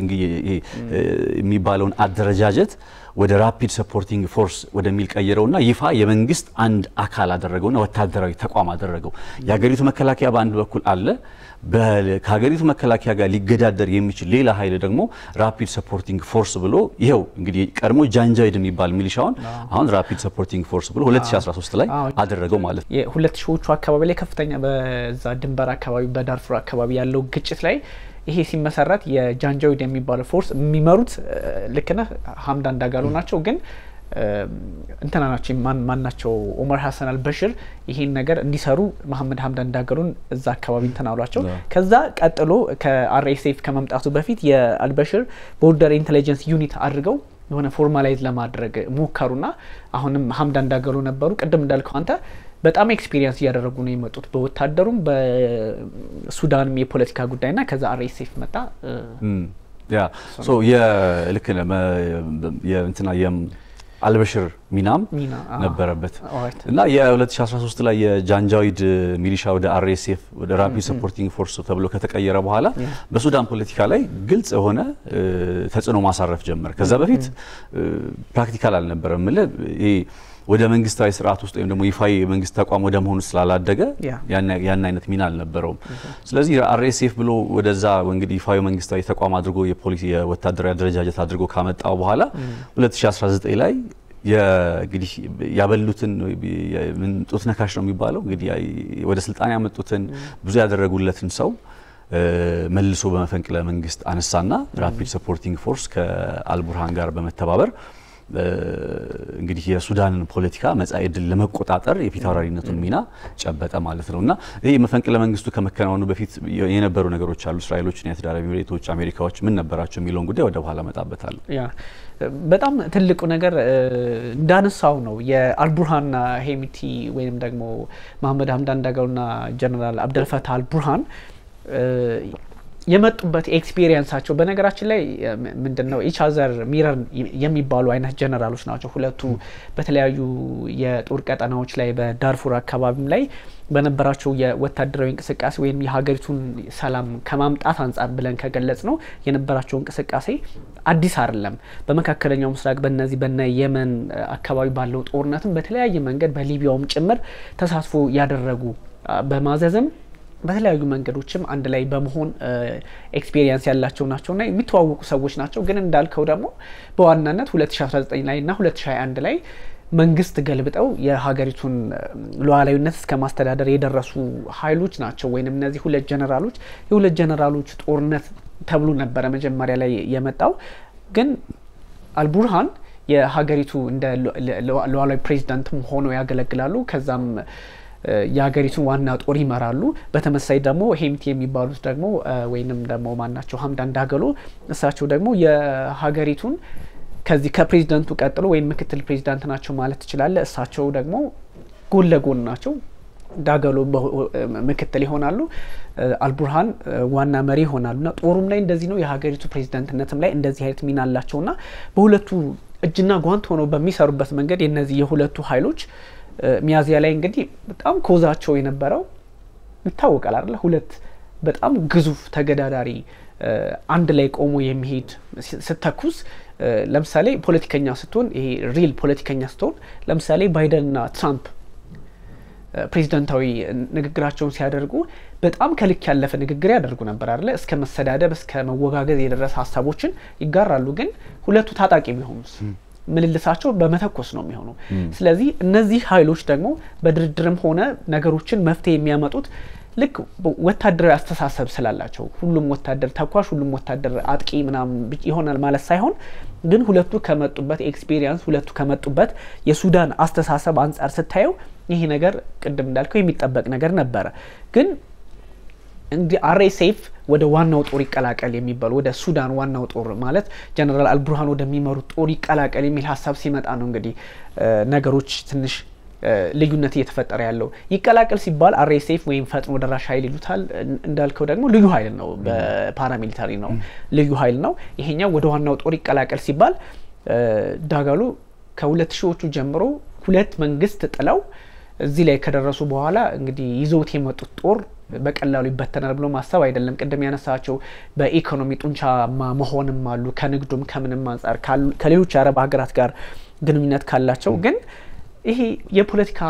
የሚባለውን አደረጃጀት ወደ ራፒድ ሰፖርቲንግ ፎርስ ወደሚል ቀይረውና ይፋ የመንግስት አንድ አካል አደረገውና ወታደራዊ ተቋም አደረገው። የሀገሪቱ መከላከያ በአንድ በኩል አለ ከሀገሪቱ መከላከያ ጋር ሊገዳደር የሚችል ሌላ ኃይል ደግሞ ራፒድ ሰፖርቲንግ ፎርስ ብሎ ይኸው እንግዲህ ቀድሞ ጃንጃዊድ የሚባል ሚሊሻውን አሁን ራፒድ ሰፖርቲንግ ፎርስ ብሎ 2013 ላይ አደረገው ማለት ነው። የሁለት ሺዎቹ አካባቢ ላይ ከፍተኛ በዛ ድንበር አካባቢ በዳርፉር አካባቢ ያለው ግጭት ላይ ይሄ ሲመሰረት የጃንጃዊድ የሚባለው ፎርስ የሚመሩት ልክነ ሀምዳን ዳጋሎ ናቸው ግን እንትና ናቸው ማናቸው ኦመር ሀሰን አልበሽር ይሄን ነገር እንዲሰሩ መሐመድ ሀምዳን እንዳገሩን እዛ አካባቢ እንትን አሏቸው። ከዛ ቀጥሎ ከአርኤስኤፍ ከመምጣቱ በፊት የአልበሽር ቦርደር ኢንቴሊጀንስ ዩኒት አድርገው የሆነ ፎርማላይዝ ለማድረግ ሞከሩና አሁንም ሀምዳ እንዳገሩ ነበሩ። ቅድም እንዳልከው አንተ በጣም ኤክስፒሪየንስ እያደረጉ ነው የመጡት በወታደሩም በሱዳንም የፖለቲካ ጉዳይና ከዛ አርኤስኤፍ መጣ። ያ ሶ የልክ አልበሽር ሚናም ነበረበት እና የ2013 ላይ የጃንጃዊድ ሚሊሻ ወደ አርኤስኤፍ ወደ ራፒድ ሰፖርቲንግ ፎርስ ተብሎ ከተቀየረ በኋላ በሱዳን ፖለቲካ ላይ ግልጽ የሆነ ተጽዕኖ ማሳረፍ ጀመር። ከዛ በፊት ፕራክቲካል አልነበረም። ወደ መንግስታዊ ስርዓት ውስጥ ወይም ደግሞ ይፋዊ የመንግስት ተቋም ወደ መሆኑ ስላላደገ ያን አይነት ሚና አልነበረውም። ስለዚህ አርኤስኤፍ ብሎ ወደዛ እንግዲህ ይፋዊ መንግስታዊ ተቋም አድርጎ የፖሊሲ የወታደራዊ አደረጃጀት አድርጎ ካመጣ በኋላ 2019 ላይ እንግዲህ ያበሉትን ጡት ነካሽ ነው የሚባለው እንግዲህ ወደ ስልጣን ያመጡትን ብዙ ያደረጉለትን ሰው መልሶ በመፈንቅለ መንግስት አነሳና ራፒድ ሰፖርቲንግ ፎርስ ከአልቡርሃን ጋር በመተባበር እንግዲህ የሱዳንን ፖለቲካ መጻኢ ዕድል ለመቆጣጠር የፊታውራሪነቱን ሚና ጨበጠ ማለት ነው እና ይህ መፈንቅለ መንግስቱ ከመከናወኑ በፊት የነበሩ ነገሮች አሉ። እስራኤሎች፣ ዩናይትድ አረብ ኤሚሬቶች፣ አሜሪካዎች ምን ነበራቸው የሚለውን ጉዳይ ወደ በኋላ መጣበታል። በጣም ትልቁ ነገር እንዳነሳው ነው የአልቡርሃንና ሄሚቲ ወይም ደግሞ መሐመድ ሀምዳን ዳጋሎና ጀነራል አብደልፈታ አልቡርሃን የመጡበት ኤክስፒሪየንሳቸው በነገራችን ላይ ምንድን ነው ኢች አዘር ሚረር የሚባሉ አይነት ጀነራሎች ናቸው ሁለቱ በተለያዩ የጦር ቀጠናዎች ላይ በዳርፉር አካባቢም ላይ በነበራቸው የወታደራዊ እንቅስቃሴ ወይም የሀገሪቱን ሰላም ከማምጣት አንጻር ብለን ከገለጽ ነው የነበራቸው እንቅስቃሴ አዲስ አይደለም። በመካከለኛው ምስራቅ በነዚህ በነ የመን አካባቢ ባለው ጦርነትም በተለያየ መንገድ በሊቢያውም ጭምር ተሳትፎ ያደረጉ በማዘዝም በተለያዩ መንገዶችም አንድ ላይ በመሆን ኤክስፔሪየንስ ያላቸው ና የሚተዋወቁ ሰዎች ናቸው። ግን እንዳልከው ደግሞ በዋናነት 2019 ላይ እና 2021 ላይ መንግስት ገልብጠው የሀገሪቱን ሉዓላዊነት እስከ ማስተዳደር የደረሱ ኃይሎች ናቸው። ወይንም እነዚህ ሁለት ጀነራሎች የሁለት ጀነራሎች ጦርነት ተብሎ ነበረ መጀመሪያ ላይ የመጣው። ግን አልቡርሃን የሀገሪቱ እንደ ሉዓላዊ ፕሬዚዳንትም ሆነው ያገለግላሉ። ከዛም የሀገሪቱን ዋና ጦር ይመራሉ። በተመሳይ ደግሞ ሄምቲ የሚባሉት ደግሞ ወይንም ደግሞ ማናቸው ሀምዳን ዳገሎ እሳቸው ደግሞ የሀገሪቱን ከዚህ ከፕሬዚደንቱ ቀጥሎ ወይም ምክትል ፕሬዚዳንት ናቸው ማለት ትችላለ። እሳቸው ደግሞ ጎን ለጎን ናቸው። ዳገሎ ምክትል ይሆናሉ። አልቡርሃን ዋና መሪ ይሆናሉ እና ጦሩም ላይ እንደዚህ ነው። የሀገሪቱ ፕሬዚደንትነትም ላይ እንደዚህ አይነት ሚና አላቸው እና በሁለቱ እጅና ጓንት ሆነው በሚሰሩበት መንገድ የነዚህ የሁለቱ ኃይሎች ሚያዚያ ላይ እንግዲህ በጣም ኮዛቸው የነበረው ይታወቃል አለ ሁለት በጣም ግዙፍ ተገዳዳሪ አንድ ላይ ቆሞ የሚሄድ ስተኩስ ለምሳሌ ፖለቲከኛ ስትሆን ይሄ ሪል ፖለቲከኛ ስትሆን ለምሳሌ ባይደንና ትራምፕ ፕሬዚደንታዊ ንግግራቸውን ሲያደርጉ በጣም ከልክ ያለፈ ንግግር ያደርጉ ነበር አለ እስከ መሰዳደብ እስከ መወጋገዝ የደረሰ ሀሳቦችን ይጋራሉ። ግን ሁለቱ ታጣቂ ቢሆኑስ ምልልሳቸው በመተኮስ ነው የሚሆነው። ስለዚህ እነዚህ ኃይሎች ደግሞ በድርድርም ሆነ ነገሮችን መፍትሄ የሚያመጡት ልክ ወታደራዊ አስተሳሰብ ስላላቸው ሁሉም ወታደር ተኳሽ፣ ሁሉም ወታደር አጥቂ ምናምን ይሆናል ማለት ሳይሆን ግን ሁለቱ ከመጡበት ኤክስፔሪንስ ሁለቱ ከመጡበት የሱዳን አስተሳሰብ አንጻር ስታየው ይሄ ነገር ቅድም እንዳልከው የሚጠበቅ ነገር ነበረ ግን እንዲህ አርኤስኤፍ ወደ ዋናው ጦር ይቀላቀል የሚባል ወደ ሱዳን ዋናው ጦር ማለት ጀነራል አልቡርሃን ወደሚመሩ ጦር ይቀላቀል የሚል ሀሳብ ሲመጣ ነው እንግዲህ ነገሮች ትንሽ ልዩነት እየተፈጠረ ያለው። ይቀላቀል ሲባል አርኤስኤፍ ወይም ፈጥኖ ደራሽ ኃይል ይሉታል። እንዳልከው ደግሞ ልዩ ኃይል ነው፣ በፓራሚሊታሪ ነው፣ ልዩ ኃይል ነው። ይሄኛው ወደ ዋናው ጦር ይቀላቀል ሲባል ዳጋሉ ከሁለት ሺዎቹ ጀምሮ ሁለት መንግስት ጥለው እዚህ ላይ ከደረሱ በኋላ እንግዲህ ይዘውት የመጡት ጦር በቀላሉ ይበተናል ብሎ ማሰብ አይደለም። ቅድም ያነሳቸው በኢኮኖሚ ጡንቻማ መሆንም አሉ። ከንግዱም ከምንም አንጻር ከሌሎች የአረብ ሀገራት ጋር ግንኙነት ካላቸው ግን ይሄ የፖለቲካ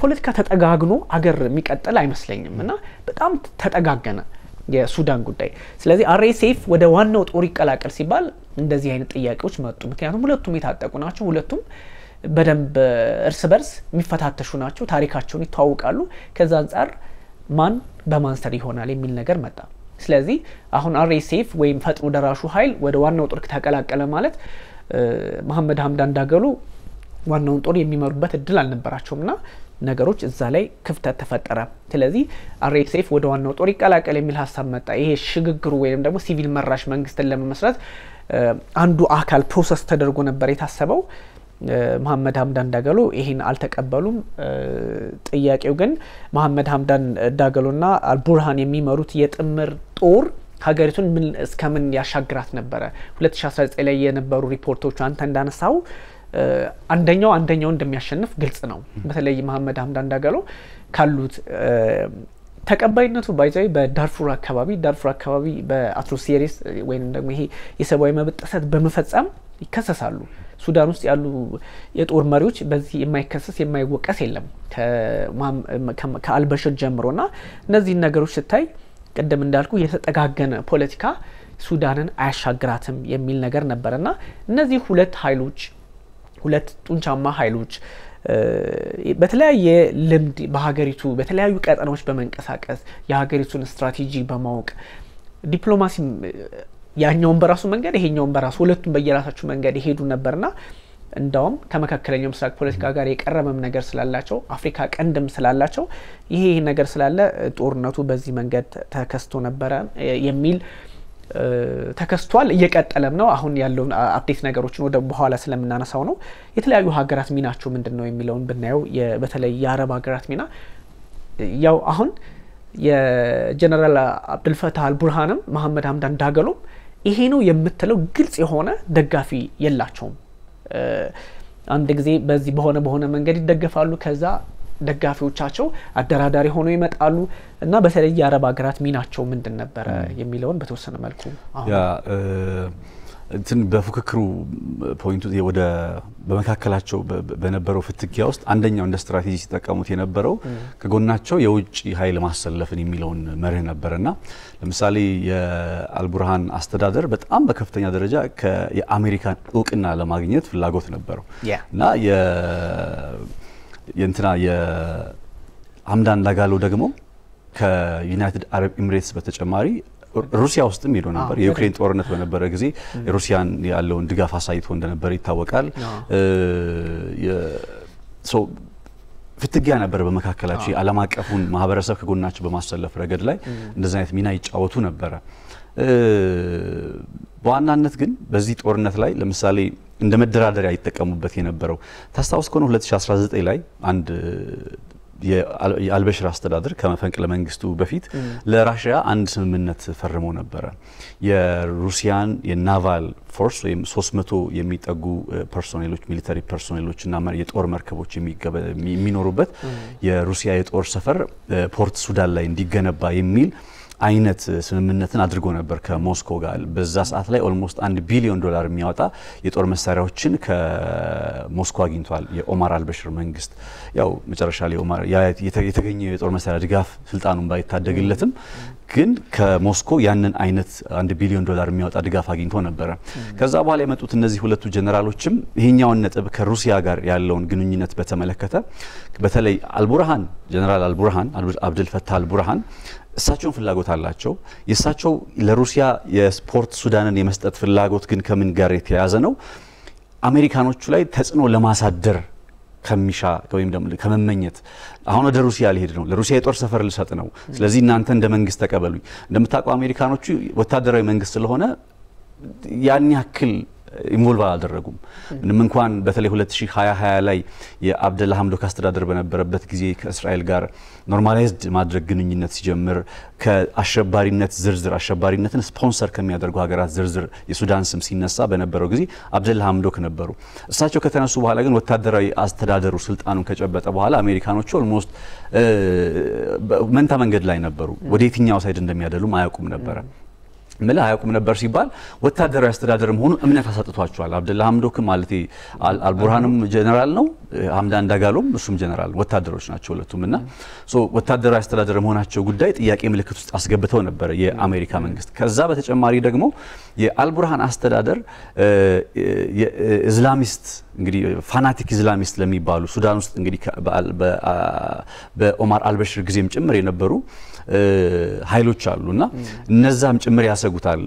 ፖለቲካ ተጠጋግኖ አገር የሚቀጥል አይመስለኝም እና በጣም ተጠጋገነ የሱዳን ጉዳይ። ስለዚህ አርኤስኤፍ ወደ ዋናው ጦር ይቀላቀል ሲባል እንደዚህ አይነት ጥያቄዎች መጡ። ምክንያቱም ሁለቱም የታጠቁ ናቸው። ሁለቱም በደንብ እርስ በርስ የሚፈታተሹ ናቸው። ታሪካቸውን ይተዋውቃሉ። ከዛ አንጻር ማን በማን ስር ይሆናል የሚል ነገር መጣ። ስለዚህ አሁን አርኤስኤፍ ወይም ፈጥኖ ደራሹ ኃይል ወደ ዋናው ጦር ተቀላቀለ ማለት መሐመድ ሀምዳን ዳገሉ ዋናውን ጦር የሚመሩበት እድል አልነበራቸውም ና ነገሮች እዛ ላይ ክፍተት ተፈጠረ። ስለዚህ አርኤስኤፍ ወደ ዋናው ጦር ይቀላቀል የሚል ሀሳብ መጣ። ይሄ ሽግግሩ ወይም ደግሞ ሲቪል መራሽ መንግስትን ለመመስረት አንዱ አካል ፕሮሰስ ተደርጎ ነበር የታሰበው። መሐመድ ሀምዳን ዳገሎ ይህን አልተቀበሉም። ጥያቄው ግን መሐመድ ሀምዳን ዳገሎና አልቡርሃን የሚመሩት የጥምር ጦር ሀገሪቱን ምን እስከምን ያሻግራት ነበረ? 2019 ላይ የነበሩ ሪፖርቶቹ አንተ እንዳነሳው አንደኛው አንደኛው እንደሚያሸንፍ ግልጽ ነው። በተለይ መሐመድ ሀምዳን ዳገሎ ካሉት ተቀባይነቱ ባይዛዊ በዳርፉር አካባቢ ዳርፉር አካባቢ በአትሮሲሪስ ወይም ደግሞ ይሄ የሰብአዊ መብት ጥሰት በመፈጸም ይከሰሳሉ። ሱዳን ውስጥ ያሉ የጦር መሪዎች በዚህ የማይከሰስ የማይወቀስ የለም ከአልበሽር ና እነዚህን ነገሮች ስታይ ቅድም እንዳልኩ የተጠጋገነ ፖለቲካ ሱዳንን አያሻግራትም የሚል ነገር ነበረና እነዚህ ሁለት ኃይሎች ሁለት ጡንቻማ ሀይሎች በተለያየ ልምድ በሀገሪቱ በተለያዩ ቀጠናዎች በመንቀሳቀስ የሀገሪቱን ስትራቴጂ በማወቅ ዲፕሎማሲ ያኛውን በራሱ መንገድ ይሄኛውን በራሱ ሁለቱም በየራሳችሁ መንገድ ይሄዱ ነበርና እንደውም ከመካከለኛው ምስራቅ ፖለቲካ ጋር የቀረበም ነገር ስላላቸው አፍሪካ ቀንድም ስላላቸው ይሄ ነገር ስላለ ጦርነቱ በዚህ መንገድ ተከስቶ ነበረ የሚል ተከስቷል። እየቀጠለም ነው። አሁን ያለውን አፕዴት ነገሮችን ወደ በኋላ ስለምናነሳው ነው። የተለያዩ ሀገራት ሚናቸው ምንድን ነው የሚለውን ብናየው በተለይ የአረብ ሀገራት ሚና ያው አሁን የጀነራል አብድልፈታህ አልቡርሃንም መሀመድ ሀምዳን ዳገሎም ይሄ ነው የምትለው ግልጽ የሆነ ደጋፊ የላቸውም። አንድ ጊዜ በዚህ በሆነ በሆነ መንገድ ይደገፋሉ። ከዛ ደጋፊዎቻቸው አደራዳሪ ሆነው ይመጣሉ እና በተለይ የአረብ ሀገራት ሚናቸው ምንድን ነበረ የሚለውን በተወሰነ መልኩ እንትን በፉክክሩ ፖይንቱ ወደ በመካከላቸው በነበረው ፍትጊያ ውስጥ አንደኛው እንደ ስትራቴጂ ሲጠቀሙት የነበረው ከጎናቸው የውጭ ኃይል ማሰለፍን የሚለውን መርህ ነበርና ለምሳሌ የአልቡርሃን አስተዳደር በጣም በከፍተኛ ደረጃ የአሜሪካን እውቅና ለማግኘት ፍላጎት ነበረው እና የእንትና የአምዳን ዳጋሎ ደግሞ ከዩናይትድ አረብ ኤምሬትስ በተጨማሪ ሩሲያ ውስጥም ሄዶ ነበር። የዩክሬን ጦርነት በነበረ ጊዜ ሩሲያን ያለውን ድጋፍ አሳይቶ እንደነበረ ይታወቃል። ፍትጊያ ነበር በመካከላቸው። የዓለም አቀፉን ማህበረሰብ ከጎናቸው በማሰለፍ ረገድ ላይ እንደዚህ አይነት ሚና ይጫወቱ ነበረ። በዋናነት ግን በዚህ ጦርነት ላይ ለምሳሌ እንደ መደራደሪያ ይጠቀሙበት የነበረው ታስታውስ ከሆነ 2019 ላይ አንድ የአልበሽር አስተዳደር ከመፈንቅለ መንግስቱ በፊት ለራሽያ አንድ ስምምነት ፈርሞ ነበረ። የሩሲያን የናቫል ፎርስ ወይም 300 የሚጠጉ ፐርሶኔሎች ሚሊተሪ ፐርሶኔሎች እና የጦር መርከቦች የሚኖሩበት የሩሲያ የጦር ሰፈር ፖርት ሱዳን ላይ እንዲገነባ የሚል አይነት ስምምነትን አድርጎ ነበር ከሞስኮ ጋር። በዛ ሰዓት ላይ ኦልሞስት አንድ ቢሊዮን ዶላር የሚያወጣ የጦር መሳሪያዎችን ከሞስኮ አግኝቷል የኦማር አልበሽር መንግስት። ያው መጨረሻ ላይ ኦማር የጦር መሳሪያ ድጋፍ ስልጣኑን ባይታደግለትም ግን ከሞስኮ ያንን አይነት አንድ ቢሊዮን ዶላር የሚያወጣ ድጋፍ አግኝቶ ነበረ። ከዛ በኋላ የመጡት እነዚህ ሁለቱ ጀኔራሎችም ይሄኛውን ነጥብ ከሩሲያ ጋር ያለውን ግንኙነት በተመለከተ በተለይ አልቡርሃን ጀኔራል አልቡርሃን አብድልፈታህ አልቡርሃን እሳቸውን ፍላጎት አላቸው። የእሳቸው ለሩሲያ የስፖርት ሱዳንን የመስጠት ፍላጎት ግን ከምን ጋር የተያያዘ ነው? አሜሪካኖቹ ላይ ተጽዕኖ ለማሳደር ከሚሻ ወይም ደግሞ ከመመኘት አሁን ወደ ሩሲያ ሊሄድ ነው፣ ለሩሲያ የጦር ሰፈር ልሰጥ ነው፣ ስለዚህ እናንተ እንደ መንግስት ተቀበሉኝ። እንደምታውቀው አሜሪካኖቹ ወታደራዊ መንግስት ስለሆነ ያን ያክል ኢንቮልቭ አላደረጉም። ምንም እንኳን በተለይ 2020 ላይ የአብደላ ሀምዶክ አስተዳደር በነበረበት ጊዜ ከእስራኤል ጋር ኖርማላይዝድ ማድረግ ግንኙነት ሲጀምር ከአሸባሪነት ዝርዝር አሸባሪነትን ስፖንሰር ከሚያደርጉ ሀገራት ዝርዝር የሱዳን ስም ሲነሳ በነበረው ጊዜ አብደላ ሀምዶክ ነበሩ። እሳቸው ከተነሱ በኋላ ግን ወታደራዊ አስተዳደሩ ስልጣኑን ከጨበጠ በኋላ አሜሪካኖቹ ኦልሞስት መንታ መንገድ ላይ ነበሩ። ወደ የትኛው ሳይድ እንደሚያደሉም አያውቁም ነበረ። ምላ አያውቁም ነበር ሲባል ወታደራዊ አስተዳደር መሆኑ እምነት አሳጥቷቸዋል። አብደላ ሀምዶክም ማለት አልቡርሃንም ጀነራል ነው፣ ሀምዳን ዳጋሎም እሱም ጀነራል ወታደሮች ናቸው ሁለቱም እና ወታደራዊ አስተዳደር መሆናቸው ጉዳይ ጥያቄ ምልክት ውስጥ አስገብተው ነበር የአሜሪካ መንግስት። ከዛ በተጨማሪ ደግሞ የአልቡርሃን አስተዳደር እስላሚስት እንግዲህ ፋናቲክ እስላሚስት ለሚባሉ ሱዳን ውስጥ እንግዲህ በኦማር አልበሽር ጊዜም ጭምር የነበሩ ኃይሎች አሉና እነዛም ጭምር ያሰጉታል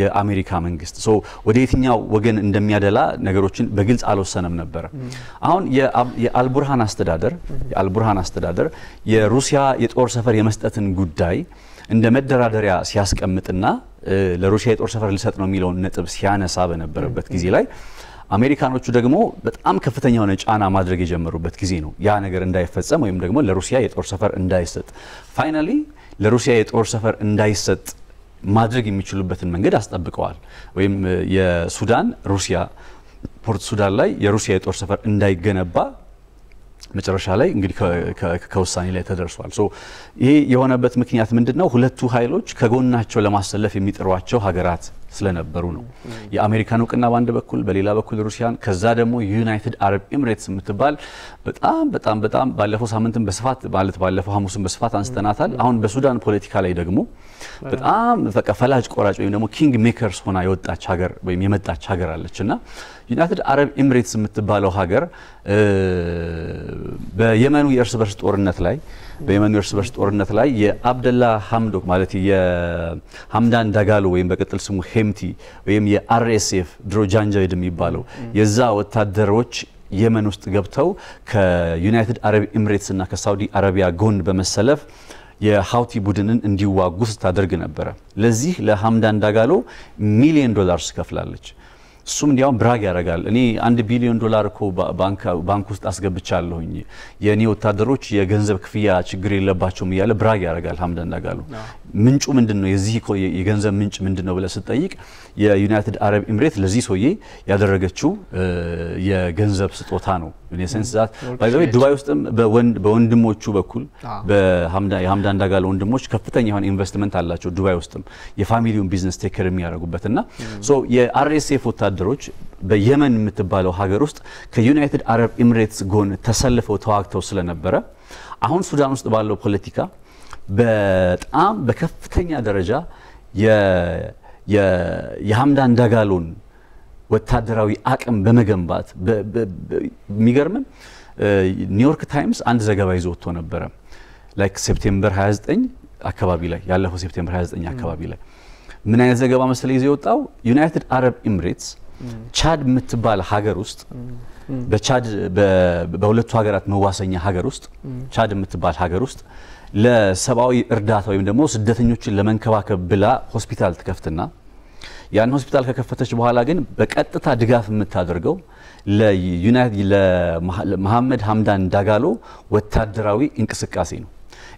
የአሜሪካ መንግስት ሶ ወደ የትኛው ወገን እንደሚያደላ ነገሮችን በግልጽ አልወሰነም ነበረ። አሁን የአልቡርሃን አስተዳደር የአልቡርሃን አስተዳደር የሩሲያ የጦር ሰፈር የመስጠትን ጉዳይ እንደ መደራደሪያ ሲያስቀምጥና ለሩሲያ የጦር ሰፈር ልሰጥ ነው የሚለውን ነጥብ ሲያነሳ በነበረበት ጊዜ ላይ አሜሪካኖቹ ደግሞ በጣም ከፍተኛ የሆነ ጫና ማድረግ የጀመሩበት ጊዜ ነው። ያ ነገር እንዳይፈጸም ወይም ደግሞ ለሩሲያ የጦር ሰፈር እንዳይሰጥ ፋይናሊ ለሩሲያ የጦር ሰፈር እንዳይሰጥ ማድረግ የሚችሉበትን መንገድ አስጠብቀዋል። ወይም የሱዳን ሩሲያ ፖርት ሱዳን ላይ የሩሲያ የጦር ሰፈር እንዳይገነባ መጨረሻ ላይ እንግዲህ ከውሳኔ ላይ ተደርሷል። ሶ ይሄ የሆነበት ምክንያት ምንድን ነው? ሁለቱ ኃይሎች ከጎናቸው ለማሰለፍ የሚጠሯቸው ሀገራት ስለነበሩ ነው። የአሜሪካን እውቅና በአንድ በኩል፣ በሌላ በኩል ሩሲያን፣ ከዛ ደግሞ ዩናይትድ አረብ ኤምሬትስ የምትባል በጣም በጣም በጣም ባለፈው ሳምንትም በስፋት ማለት ባለፈው ሐሙስን በስፋት አንስተናታል። አሁን በሱዳን ፖለቲካ ላይ ደግሞ በጣም በቃ ፈላጅ ቆራጭ ወይም ደግሞ ኪንግ ሜከርስ ሆና የወጣች ሀገር ወይም የመጣች ሀገር አለች እና ዩናይትድ አረብ ኤምሬትስ የምትባለው ሀገር በየመኑ የእርስ በርስ ጦርነት ላይ በየመኑ እርስ በርስ ጦርነት ላይ የአብደላ ሀምዶክ ማለት የሀምዳን ዳጋሎ ወይም በቅጥል ስሙ ሄምቲ ወይም የአርኤስኤፍ ድሮ ጃንጃዊድ የሚባለው የዛ ወታደሮች የመን ውስጥ ገብተው ከዩናይትድ አረብ ኤምሬትስ እና ከሳውዲ አረቢያ ጎን በመሰለፍ የሀውቲ ቡድንን እንዲዋጉ ስታደርግ ነበረ። ለዚህ ለሀምዳን ዳጋሎ ሚሊዮን ዶላር ከፍላለች። እሱም እንዲያውም ብራግ ያደርጋል። እኔ አንድ ቢሊዮን ዶላር እኮ ባንክ ውስጥ አስገብቻለሁኝ የእኔ ወታደሮች የገንዘብ ክፍያ ችግር የለባቸውም እያለ ብራግ ያደርጋል ሐምዳን ዳጋሎ። ምንጩ ምንድን ነው? የዚህ የገንዘብ ምንጭ ምንድን ነው ብለህ ስትጠይቅ የዩናይትድ አረብ ኤምሬት ለዚህ ሰውዬ ያደረገችው የገንዘብ ስጦታ ነው። ዩኔሰንስ ዛት ዱባይ ውስጥም በወንድሞቹ በኩል የሀምዳን ዳጋሎ ወንድሞች ከፍተኛ የሆነ ኢንቨስትመንት አላቸው። ዱባይ ውስጥም የፋሚሊውን ቢዝነስ ቴክር የሚያደርጉበት እና hmm. የአርኤስኤፍ ወታደሮች በየመን የምትባለው ሀገር ውስጥ ከዩናይትድ አረብ ኤምሬትስ ጎን ተሰልፈው ተዋግተው ስለነበረ አሁን ሱዳን ውስጥ ባለው ፖለቲካ በጣም በከፍተኛ ደረጃ የሀምዳን ደጋሎን ወታደራዊ አቅም በመገንባት የሚገርምም ኒውዮርክ ታይምስ አንድ ዘገባ ይዞ ወጥቶ ነበረ ላይክ ሴፕቴምበር 29 አካባቢ ላይ ያለፈው ሴፕቴምበር 29 አካባቢ ላይ ምን አይነት ዘገባ መሰለኝ ይዞ የወጣው ዩናይትድ አረብ ኤምሬትስ ቻድ የምትባል ሀገር ውስጥ በቻድ በሁለቱ ሀገራት መዋሰኛ ሀገር ውስጥ ቻድ የምትባል ሀገር ውስጥ ለሰብአዊ እርዳታ ወይም ደግሞ ስደተኞችን ለመንከባከብ ብላ ሆስፒታል ትከፍትና ያን ሆስፒታል ከከፈተች በኋላ ግን በቀጥታ ድጋፍ የምታደርገው ለመሐመድ ሀምዳን ዳጋሎ ወታደራዊ እንቅስቃሴ ነው።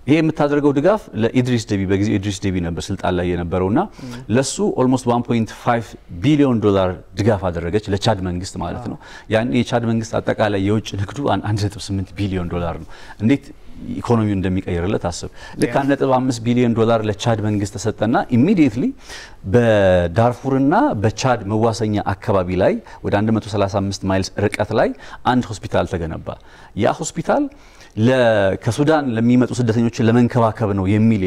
ይሄ የምታደርገው ድጋፍ ለኢድሪስ ደቢ በጊዜ ኢድሪስ ደቢ ነበር ስልጣን ላይ የነበረውና ለሱ ኦልሞስት 1.5 ቢሊዮን ዶላር ድጋፍ አደረገች ለቻድ መንግስት ማለት ነው። ያን የቻድ መንግስት አጠቃላይ የውጭ ንግዱ 1.8 ቢሊዮን ዶላር ነው። እንዴት ኢኮኖሚ እንደሚቀይርለት አስብ። ልክ አንድ ነጥብ አምስት ቢሊዮን ዶላር ለቻድ መንግስት ተሰጠና ኢሚዲየትሊ በዳርፉርና በቻድ መዋሰኛ አካባቢ ላይ ወደ 135 ማይልስ ርቀት ላይ አንድ ሆስፒታል ተገነባ። ያ ሆስፒታል ከሱዳን ለሚመጡ ስደተኞችን ለመንከባከብ ነው የሚል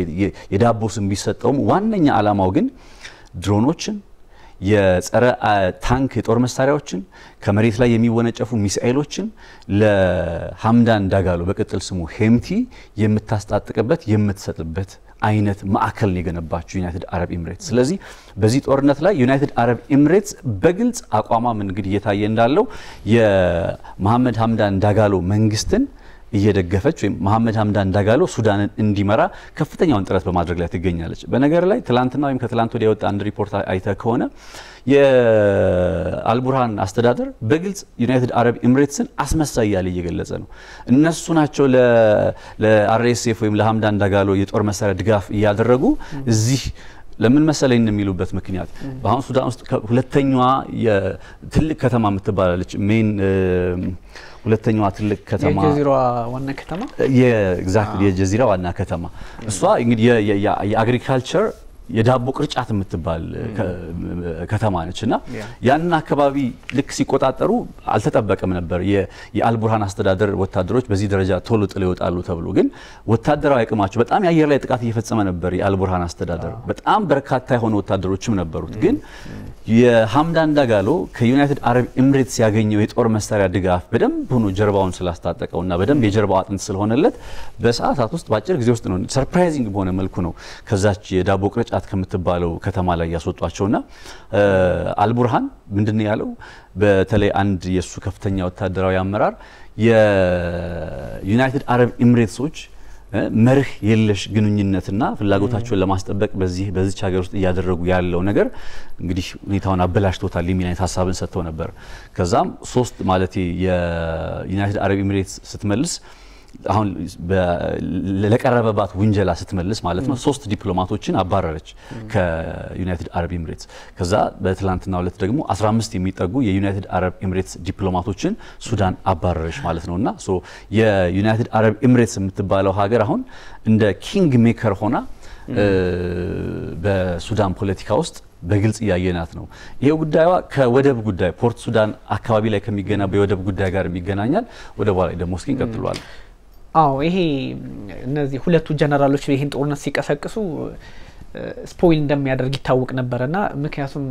የዳቦ ስም ቢሰጠውም ዋነኛ ዓላማው ግን ድሮኖችን የጸረ ታንክ የጦር መሳሪያዎችን ከመሬት ላይ የሚወነጨፉ ሚሳኤሎችን ለሀምዳን ዳጋሎ በቅጥል ስሙ ሄምቲ የምታስጣጥቅበት የምትሰጥበት አይነት ማዕከል ነው የገነባቸው ዩናይትድ አረብ ኤምሬትስ። ስለዚህ በዚህ ጦርነት ላይ ዩናይትድ አረብ ኤምሬትስ በግልጽ አቋሟም እንግዲህ እየታየ እንዳለው የመሐመድ ሀምዳን ዳጋሎ መንግስትን እየደገፈች ወይም መሐመድ ሀምዳን ዳጋሎ ሱዳንን እንዲመራ ከፍተኛውን ጥረት በማድረግ ላይ ትገኛለች። በነገር ላይ ትላንትና ወይም ከትላንት ወዲያ የወጣ አንድ ሪፖርት አይተ ከሆነ የአልቡርሃን አስተዳደር በግልጽ ዩናይትድ አረብ ኤምሬትስን አስመሳይ እያለ እየገለጸ ነው። እነሱ ናቸው ለአርኤስኤፍ ወይም ለሀምዳን ዳጋሎ የጦር መሳሪያ ድጋፍ እያደረጉ እዚህ ለምን መሰለኝ የሚሉበት ምክንያት በአሁኑ ሱዳን ውስጥ ሁለተኛዋ ትልቅ ከተማ የምትባላለች ሜን ሁለተኛዋ ትልቅ ከተማ የጀዚራ ዋና ከተማ ኤግዛክትሊ የጀዚራ ዋና ከተማ እሷ እንግዲህ የአግሪካልቸር የዳቦ ቅርጫት የምትባል ከተማ ነች እና ያንን አካባቢ ልክ ሲቆጣጠሩ አልተጠበቀም ነበር የአልቡርሃን አስተዳደር ወታደሮች በዚህ ደረጃ ቶሎ ጥለው ይወጣሉ ተብሎ። ግን ወታደራዊ አቅማቸው በጣም የአየር ላይ ጥቃት እየፈጸመ ነበር የአልቡርሃን አስተዳደር። በጣም በርካታ የሆኑ ወታደሮችም ነበሩት ግን የሀምዳን ዳጋሎ ከዩናይትድ አረብ ኤምሬትስ ያገኘው የጦር መሳሪያ ድጋፍ በደንብ ሆኖ ጀርባውን ስላስታጠቀው እና በደንብ የጀርባው አጥንት ስለሆነለት በሰዓታት ውስጥ በአጭር ጊዜ ውስጥ ነው ሰርፕራይዚንግ በሆነ መልኩ ነው ከዛች የዳቦ ቅርጫት ከምትባለው ከተማ ላይ ያስወጧቸውና አልቡርሃን ምንድን ያለው በተለይ አንድ የእሱ ከፍተኛ ወታደራዊ አመራር የዩናይትድ አረብ ኤምሬትሶች መርህ የለሽ ግንኙነትና ፍላጎታቸውን ለማስጠበቅ በዚህ በዚች ሀገር ውስጥ እያደረጉ ያለው ነገር እንግዲህ ሁኔታውን አበላሽቶታል የሚል አይነት ሀሳብን ሰጥተው ነበር። ከዛም ሶስት ማለት የዩናይትድ አረብ ኤሚሬትስ ስትመልስ አሁን ለቀረበባት ውንጀላ ስትመልስ ማለት ነው ሶስት ዲፕሎማቶችን አባረረች ከዩናይትድ አረብ ኤምሬትስ። ከዛ በትላንትና ሁለት ደግሞ 15 የሚጠጉ የዩናይትድ አረብ ኤምሬትስ ዲፕሎማቶችን ሱዳን አባረረች ማለት ነው እና የዩናይትድ አረብ ኤምሬትስ የምትባለው ሀገር አሁን እንደ ኪንግ ሜከር ሆና በሱዳን ፖለቲካ ውስጥ በግልጽ እያየናት ነው። ይሄ ጉዳይዋ ከወደብ ጉዳይ ፖርት ሱዳን አካባቢ ላይ ከሚገና የወደብ ጉዳይ ጋር የሚገናኛል። ወደ በኋላ ደግሞ እስኪን ቀጥሏል። አዎ ይሄ እነዚህ ሁለቱ ጀነራሎች ይህን ጦርነት ሲቀሰቅሱ ስፖይል እንደሚያደርግ ይታወቅ ነበርና ምክንያቱም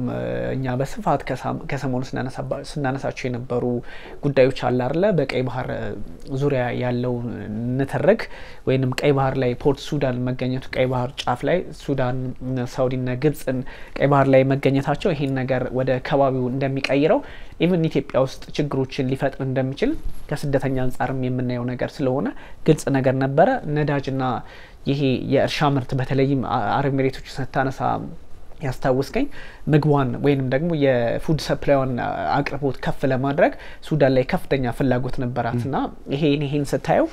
እኛ በስፋት ከሰሞኑ ስናነሳቸው የነበሩ ጉዳዮች አላርለ በቀይ ባህር ዙሪያ ያለው ንትርክ ወይንም ቀይ ባህር ላይ ፖርት ሱዳን መገኘቱ ቀይ ባህር ጫፍ ላይ ሱዳን፣ ሳውዲና ግብፅን ቀይ ባህር ላይ መገኘታቸው ይሄን ነገር ወደ ከባቢው እንደሚቀይረው ኢቨን ኢትዮጵያ ውስጥ ችግሮችን ሊፈጥር እንደሚችል ከስደተኛ አንጻርም የምናየው ነገር ስለሆነ ግልጽ ነገር ነበረ። ነዳጅና ይሄ የእርሻ ምርት በተለይም አረብ ኤሚሬቶች ስንታነሳ ያስታውስከኝ ምግቧን ወይንም ደግሞ የፉድ ሰፕላይዋን አቅርቦት ከፍ ለማድረግ ሱዳን ላይ ከፍተኛ ፍላጎት ነበራት ና ይሄን ይሄን ስታየው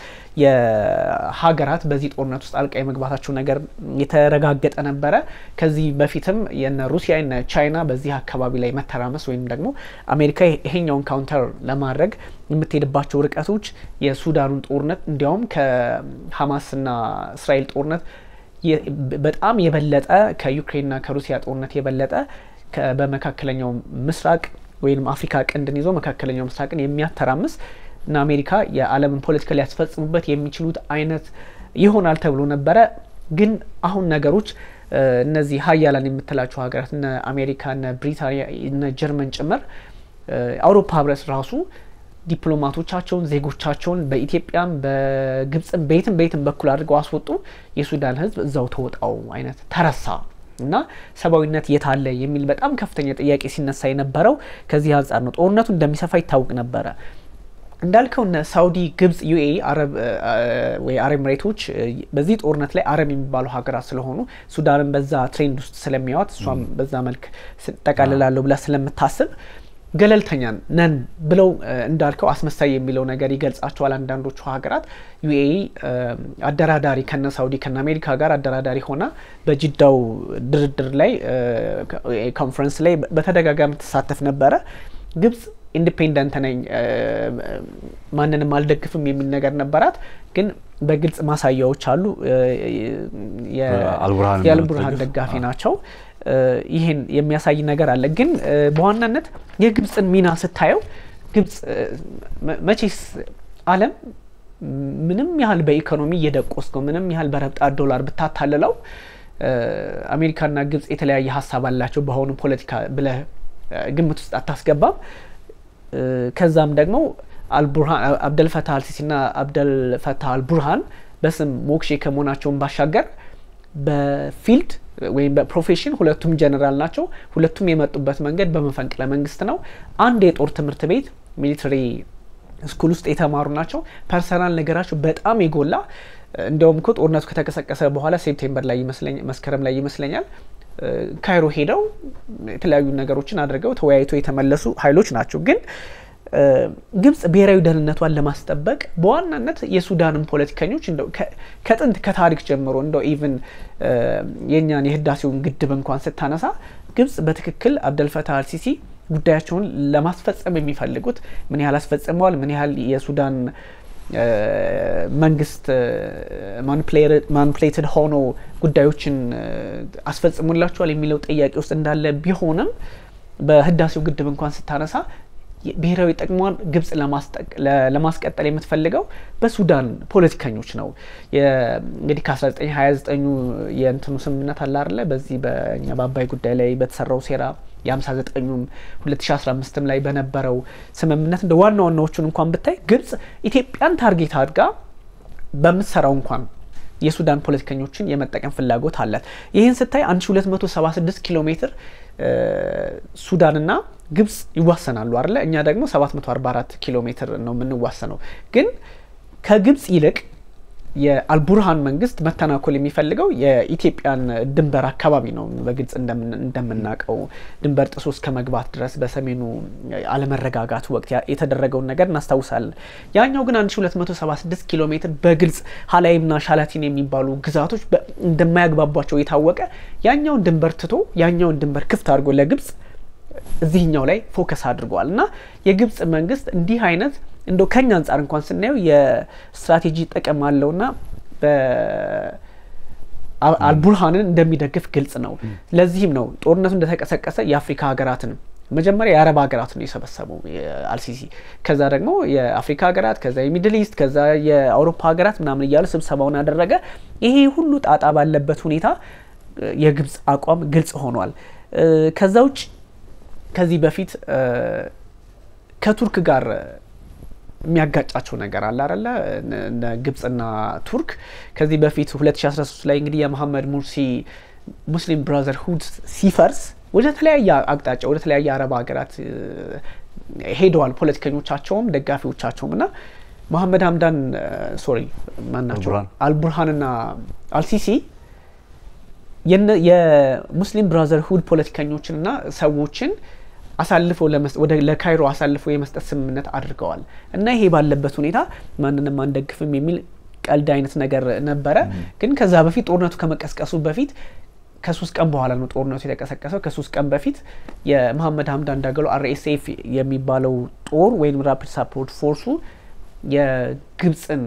የሀገራት በዚህ ጦርነት ውስጥ አልቃ የመግባታቸው ነገር የተረጋገጠ ነበረ። ከዚህ በፊትም የነ ሩሲያ ነ ቻይና በዚህ አካባቢ ላይ መተራመስ ወይም ደግሞ አሜሪካ ይሄኛውን ካውንተር ለማድረግ የምትሄድባቸው ርቀቶች የሱዳኑን ጦርነት እንዲያውም ና እስራኤል ጦርነት በጣም የበለጠ ከዩክሬንና ከሩሲያ ጦርነት የበለጠ በመካከለኛው ምስራቅ ወይም አፍሪካ ቀንድን ይዞ መካከለኛው ምስራቅን የሚያተራምስ እና አሜሪካ የዓለምን ፖለቲካ ሊያስፈጽሙበት የሚችሉት አይነት ይሆናል ተብሎ ነበረ። ግን አሁን ነገሮች እነዚህ ሀያላን የምትላቸው ሀገራት እነ አሜሪካ፣ እነ ብሪታንያ፣ እነ ጀርመን ጭምር አውሮፓ ህብረት ራሱ ዲፕሎማቶቻቸውን ዜጎቻቸውን በኢትዮጵያም በግብፅም በየትም በየትም በኩል አድርገው አስወጡ። የሱዳን ህዝብ እዛው ተወጣው አይነት ተረሳ እና ሰብአዊነት የት አለ የሚል በጣም ከፍተኛ ጥያቄ ሲነሳ የነበረው ከዚህ አንጻር ነው። ጦርነቱ እንደሚሰፋ ይታወቅ ነበረ። እንዳልከው እነ ሳውዲ፣ ግብጽ፣ ዩኤ አረብ ወይ አረብ ኤምሬቶች በዚህ ጦርነት ላይ አረብ የሚባሉ ሀገራት ስለሆኑ ሱዳንን በዛ ትሬንድ ውስጥ ስለሚያዋት እሷም በዛ መልክ ጠቃልላለሁ ብላ ስለምታስብ ገለልተኛ ነን ብለው እንዳልከው አስመሳይ የሚለው ነገር ይገልጻቸዋል። አንዳንዶቹ ሀገራት ዩኤኢ አደራዳሪ ከነ ሳውዲ ከነ አሜሪካ ጋር አደራዳሪ ሆና በጅዳው ድርድር ላይ ኮንፈረንስ ላይ በተደጋጋሚ ትሳተፍ ነበረ። ግብጽ ኢንዲፔንደንት ነኝ ማንንም አልደግፍም የሚል ነገር ነበራት። ግን በግልጽ ማሳያዎች አሉ። የአልቡርሃን ደጋፊ ናቸው። ይሄን የሚያሳይ ነገር አለ። ግን በዋናነት የግብፅን ሚና ስታየው ግብፅ መቼስ ዓለም ምንም ያህል በኢኮኖሚ እየደቆስከው ምንም ያህል በረብጣ ዶላር ብታታልለው አሜሪካና ግብፅ የተለያየ ሀሳብ አላቸው በአሁኑ ፖለቲካ ብለ ግምት ውስጥ አታስገባም። ከዛም ደግሞ አብደልፈታ አልሲሲና አብደልፈታ አልቡርሃን በስም ሞክሼ ከመሆናቸውን ባሻገር በፊልድ ወይም በፕሮፌሽን ሁለቱም ጀነራል ናቸው። ሁለቱም የመጡበት መንገድ በመፈንቅለ መንግስት ነው። አንድ የጦር ትምህርት ቤት ሚሊተሪ ስኩል ውስጥ የተማሩ ናቸው። ፐርሰናል ነገራቸው በጣም የጎላ እንደውም እኮ ጦርነቱ ከተቀሰቀሰ በኋላ ሴፕቴምበር ላይ መስከረም ላይ ይመስለኛል ካይሮ ሄደው የተለያዩ ነገሮችን አድርገው ተወያይቶ የተመለሱ ሀይሎች ናቸው ግን ግብጽ ብሔራዊ ደህንነቷን ለማስጠበቅ በዋናነት የሱዳንን ፖለቲከኞች እንደው ከጥንት ከታሪክ ጀምሮ እንደው ኢቭን የእኛን የህዳሴውን ግድብ እንኳን ስታነሳ ግብጽ በትክክል አብደልፈታህ አልሲሲ ጉዳያቸውን ለማስፈጸም የሚፈልጉት ምን ያህል አስፈጽመዋል፣ ምን ያህል የሱዳን መንግስት ማኒፕሌትድ ሆኖ ጉዳዮችን አስፈጽሙላቸዋል የሚለው ጥያቄ ውስጥ እንዳለ ቢሆንም በህዳሴው ግድብ እንኳን ስታነሳ ብሔራዊ ጥቅሟን ግብጽ ለማስቀጠል የምትፈልገው በሱዳን ፖለቲከኞች ነው። እንግዲህ ከ1929 የእንትኑ ስምምነት አለ በዚህ በእኛ በአባይ ጉዳይ ላይ በተሰራው ሴራ የ59ኙም 2015ም ላይ በነበረው ስምምነት እንደ ዋና ዋናዎቹን እንኳን ብታይ ግብጽ ኢትዮጵያን ታርጌት አድጋ በምትሰራው እንኳን የሱዳን ፖለቲከኞችን የመጠቀም ፍላጎት አላት። ይህን ስታይ 1276 ኪሎ ሜትር ሱዳንና ግብጽ ይዋሰናሉ አለ እኛ ደግሞ 744 ኪሎ ሜትር ነው የምንዋሰነው። ግን ከግብጽ ይልቅ የአልቡርሃን መንግስት መተናኮል የሚፈልገው የኢትዮጵያን ድንበር አካባቢ ነው። በግልጽ እንደምናቀው ድንበር ጥሶ እስከ መግባት ድረስ በሰሜኑ አለመረጋጋት ወቅት የተደረገውን ነገር እናስታውሳለን። ያኛው ግን 1276 ኪሎ ሜትር በግልጽ ሀላይምና ሻላቲን የሚባሉ ግዛቶች እንደማያግባቧቸው የታወቀ ያኛውን ድንበር ትቶ ያኛውን ድንበር ክፍት አድርጎ ለግብጽ እዚህኛው ላይ ፎከስ አድርገዋል እና የግብጽ መንግስት እንዲህ አይነት እንደ ከኛ አንጻር እንኳን ስናየው የስትራቴጂ ጥቅም ና አልቡርሃንን እንደሚደግፍ ግልጽ ነው። ለዚህም ነው ጦርነቱ እንደተቀሰቀሰ የአፍሪካ ሀገራትን መጀመሪያ የአረብ ሀገራት ነው የሰበሰበው አልሲሲ። ከዛ ደግሞ የአፍሪካ ሀገራት፣ ከዛ የሚድል ኢስት፣ ከዛ የአውሮፓ ሀገራት ምናምን እያሉ ስብሰባውን አደረገ። ይሄ ሁሉ ጣጣ ባለበት ሁኔታ የግብጽ አቋም ግልጽ ሆኗል። ከዛ ውጭ ከዚህ በፊት ከቱርክ ጋር የሚያጋጫቸው ነገር አለ እነ ግብፅና ቱርክ ከዚህ በፊት 2013 ላይ እንግዲህ የመሐመድ ሙርሲ ሙስሊም ብራዘርሁድ ሲፈርስ ወደ ተለያየ አቅጣጫ ወደ ተለያየ አረብ ሀገራት ሄደዋል። ፖለቲከኞቻቸውም ደጋፊዎቻቸውም እና መሐመድ ሀምዳን ሶሪ ማናቸው አልቡርሃንና አልሲሲ የሙስሊም ብራዘርሁድ ፖለቲከኞችንና ሰዎችን አሳልፎ ለካይሮ አሳልፎ የመስጠት ስምምነት አድርገዋል እና ይሄ ባለበት ሁኔታ ማንንም አንደግፍም የሚል ቀልድ አይነት ነገር ነበረ። ግን ከዛ በፊት ጦርነቱ ከመቀስቀሱ በፊት ከሶስት ቀን በኋላ ነው ጦርነቱ የተቀሰቀሰው። ከሶስት ቀን በፊት የመሐመድ ሀምዳን ዳገሎ አርኤስኤፍ የሚባለው ጦር ወይም ራፒድ ሳፖርት ፎርሱ የግብፅን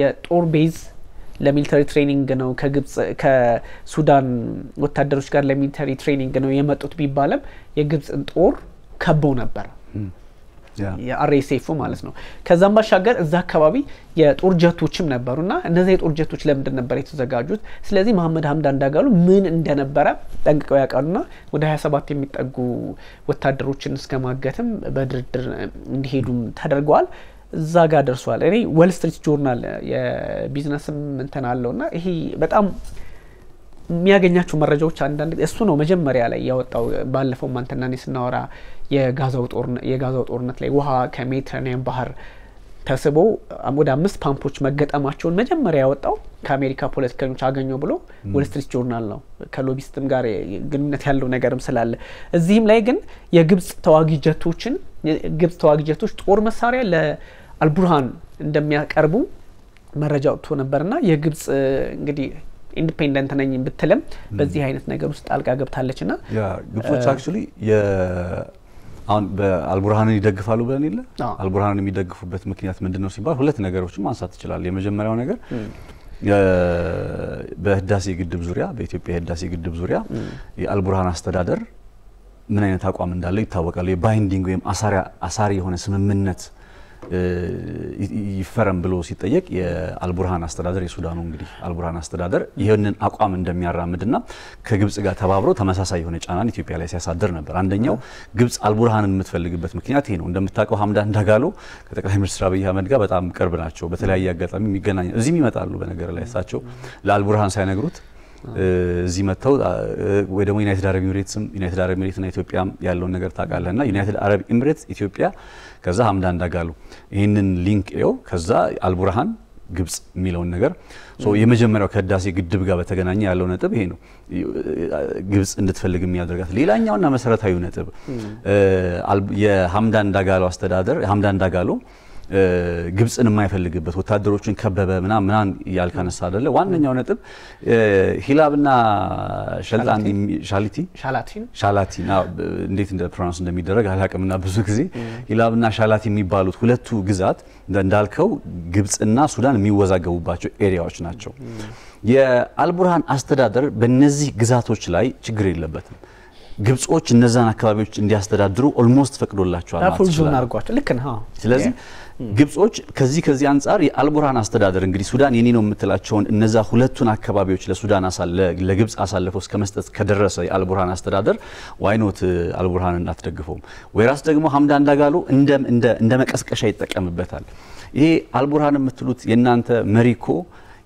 የጦር ቤዝ ለሚሊተሪ ትሬኒንግ ነው ከግብጽ ከሱዳን ወታደሮች ጋር ለሚሊተሪ ትሬኒንግ ነው የመጡት ቢባለም የግብጽን ጦር ከበው ነበር hmm. የአርኤስኤፍ ማለት ነው። ከዛም ባሻገር እዛ አካባቢ የጦር ጀቶችም ነበሩ ና እነዚ የጦር ጀቶች ለምንድን ነበር የተዘጋጁት? ስለዚህ መሀመድ ሀምዳ እንዳጋሉ ምን እንደነበረ ጠንቅቀው ና ወደ 27 የሚጠጉ ወታደሮችን እስከ ማገትም በድርድር እንዲሄዱም ተደርገዋል። እዛ ጋር ደርሷል። እኔ ወል ስትሪት ጆርናል የቢዝነስም እንትን አለው እና ይሄ በጣም የሚያገኛቸው መረጃዎች አንዳንድ እሱ ነው መጀመሪያ ላይ ያወጣው። ባለፈው አንተና ስናወራ የጋዛው ጦርነት ላይ ውሃ ከሜዲትራኒያን ባህር ተስቦ ወደ አምስት ፓምፖች መገጠማቸውን መጀመሪያ ያወጣው ከአሜሪካ ፖለቲከኞች አገኘው ብሎ ወል ስትሪት ጆርናል ነው። ከሎቢስትም ጋር ግንኙነት ያለው ነገርም ስላለ እዚህም ላይ ግን የግብጽ ተዋጊ ጀቶችን ግብጽ ተዋጊ ጀቶች ጦር መሳሪያ አልቡርሃን እንደሚያቀርቡ መረጃ ወጥቶ ነበርና የግብጽ እንግዲህ ኢንዲፔንደንት ነኝ ብትልም በዚህ አይነት ነገር ውስጥ ጣልቃ ገብታለች ና ግብጾች አክቹሊ አሁን በአልቡርሃንን ይደግፋሉ ብለን የለ አልቡርሃንን የሚደግፉበት ምክንያት ምንድን ነው ሲባል ሁለት ነገሮችን ማንሳት ትችላል። የመጀመሪያው ነገር በህዳሴ ግድብ ዙሪያ በኢትዮጵያ የህዳሴ ግድብ ዙሪያ የአልቡርሃን አስተዳደር ምን አይነት አቋም እንዳለው ይታወቃል። የባይንዲንግ ወይም አሳሪ የሆነ ስምምነት ይፈረም ብሎ ሲጠየቅ የአልቡርሃን አስተዳደር የሱዳኑ እንግዲህ አልቡርሃን አስተዳደር ይህንን አቋም እንደሚያራምድና ከግብጽ ጋር ተባብሮ ተመሳሳይ የሆነ ጫናን ኢትዮጵያ ላይ ሲያሳድር ነበር። አንደኛው ግብጽ አልቡርሃንን የምትፈልግበት ምክንያት ይሄ ነው። እንደምታውቀው ሀምዳን ዳጋሎ ከጠቅላይ ሚኒስትር አብይ አህመድ ጋር በጣም ቅርብ ናቸው። በተለያየ አጋጣሚ የሚገናኝ እዚህም ይመጣሉ። በነገር ላይ እሳቸው ለአልቡርሃን ሳይነግሩት እዚህ መጥተው ወይ ደግሞ ዩናይትድ አረብ ኤምሬትስም ዩናይትድ አረብ ኤምሬትና ኢትዮጵያም ያለውን ነገር ታውቃለህና ዩናይትድ አረብ ኤምሬትስ ኢትዮጵያ ከዛ ሀምዳን ዳጋሎ ይህንን ሊንክ ው ከዛ አልቡርሃን ግብጽ የሚለውን ነገር የመጀመሪያው ከህዳሴ ግድብ ጋር በተገናኘ ያለው ነጥብ ይሄ ነው፣ ግብጽ እንድትፈልግ የሚያደርጋት ሌላኛውና መሰረታዊ ነጥብ የሀምዳን ዳጋሎ አስተዳደር ሀምዳን ዳጋሎ ግብፅን የማይፈልግበት ወታደሮችን ከበበ ምና ምናን ያልካነሳ አደለ ዋነኛው ነጥብ ሂላብና ሸልጣን ሻሊቲ እንዴት እንደ ፕሮናንስ እንደሚደረግ አላቅምና ብዙ ጊዜ ሂላብና ሻላቲ የሚባሉት ሁለቱ ግዛት እንዳልከው ግብፅና ሱዳን የሚወዛገቡባቸው ኤሪያዎች ናቸው። የአልቡርሃን አስተዳደር በእነዚህ ግዛቶች ላይ ችግር የለበትም። ግብጾች እነዛን አካባቢዎች እንዲያስተዳድሩ ኦልሞስት ፈቅዶላቸዋል። ልክ ስለዚህ ግብጾች ከዚህ ከዚህ አንጻር የአልቡርሃን አስተዳደር እንግዲህ ሱዳን የኔ ነው የምትላቸውን እነዛ ሁለቱን አካባቢዎች ለሱዳን ለግብጽ አሳልፈው እስከ መስጠት ከደረሰ የአልቡርሃን አስተዳደር ዋይኖት አልቡርሃንን አትደግፈውም ወይራስ ደግሞ ሀምዳን ዳጋሎ እንደ መቀስቀሻ ይጠቀምበታል። ይሄ አልቡርሃን የምትሉት የእናንተ መሪኮ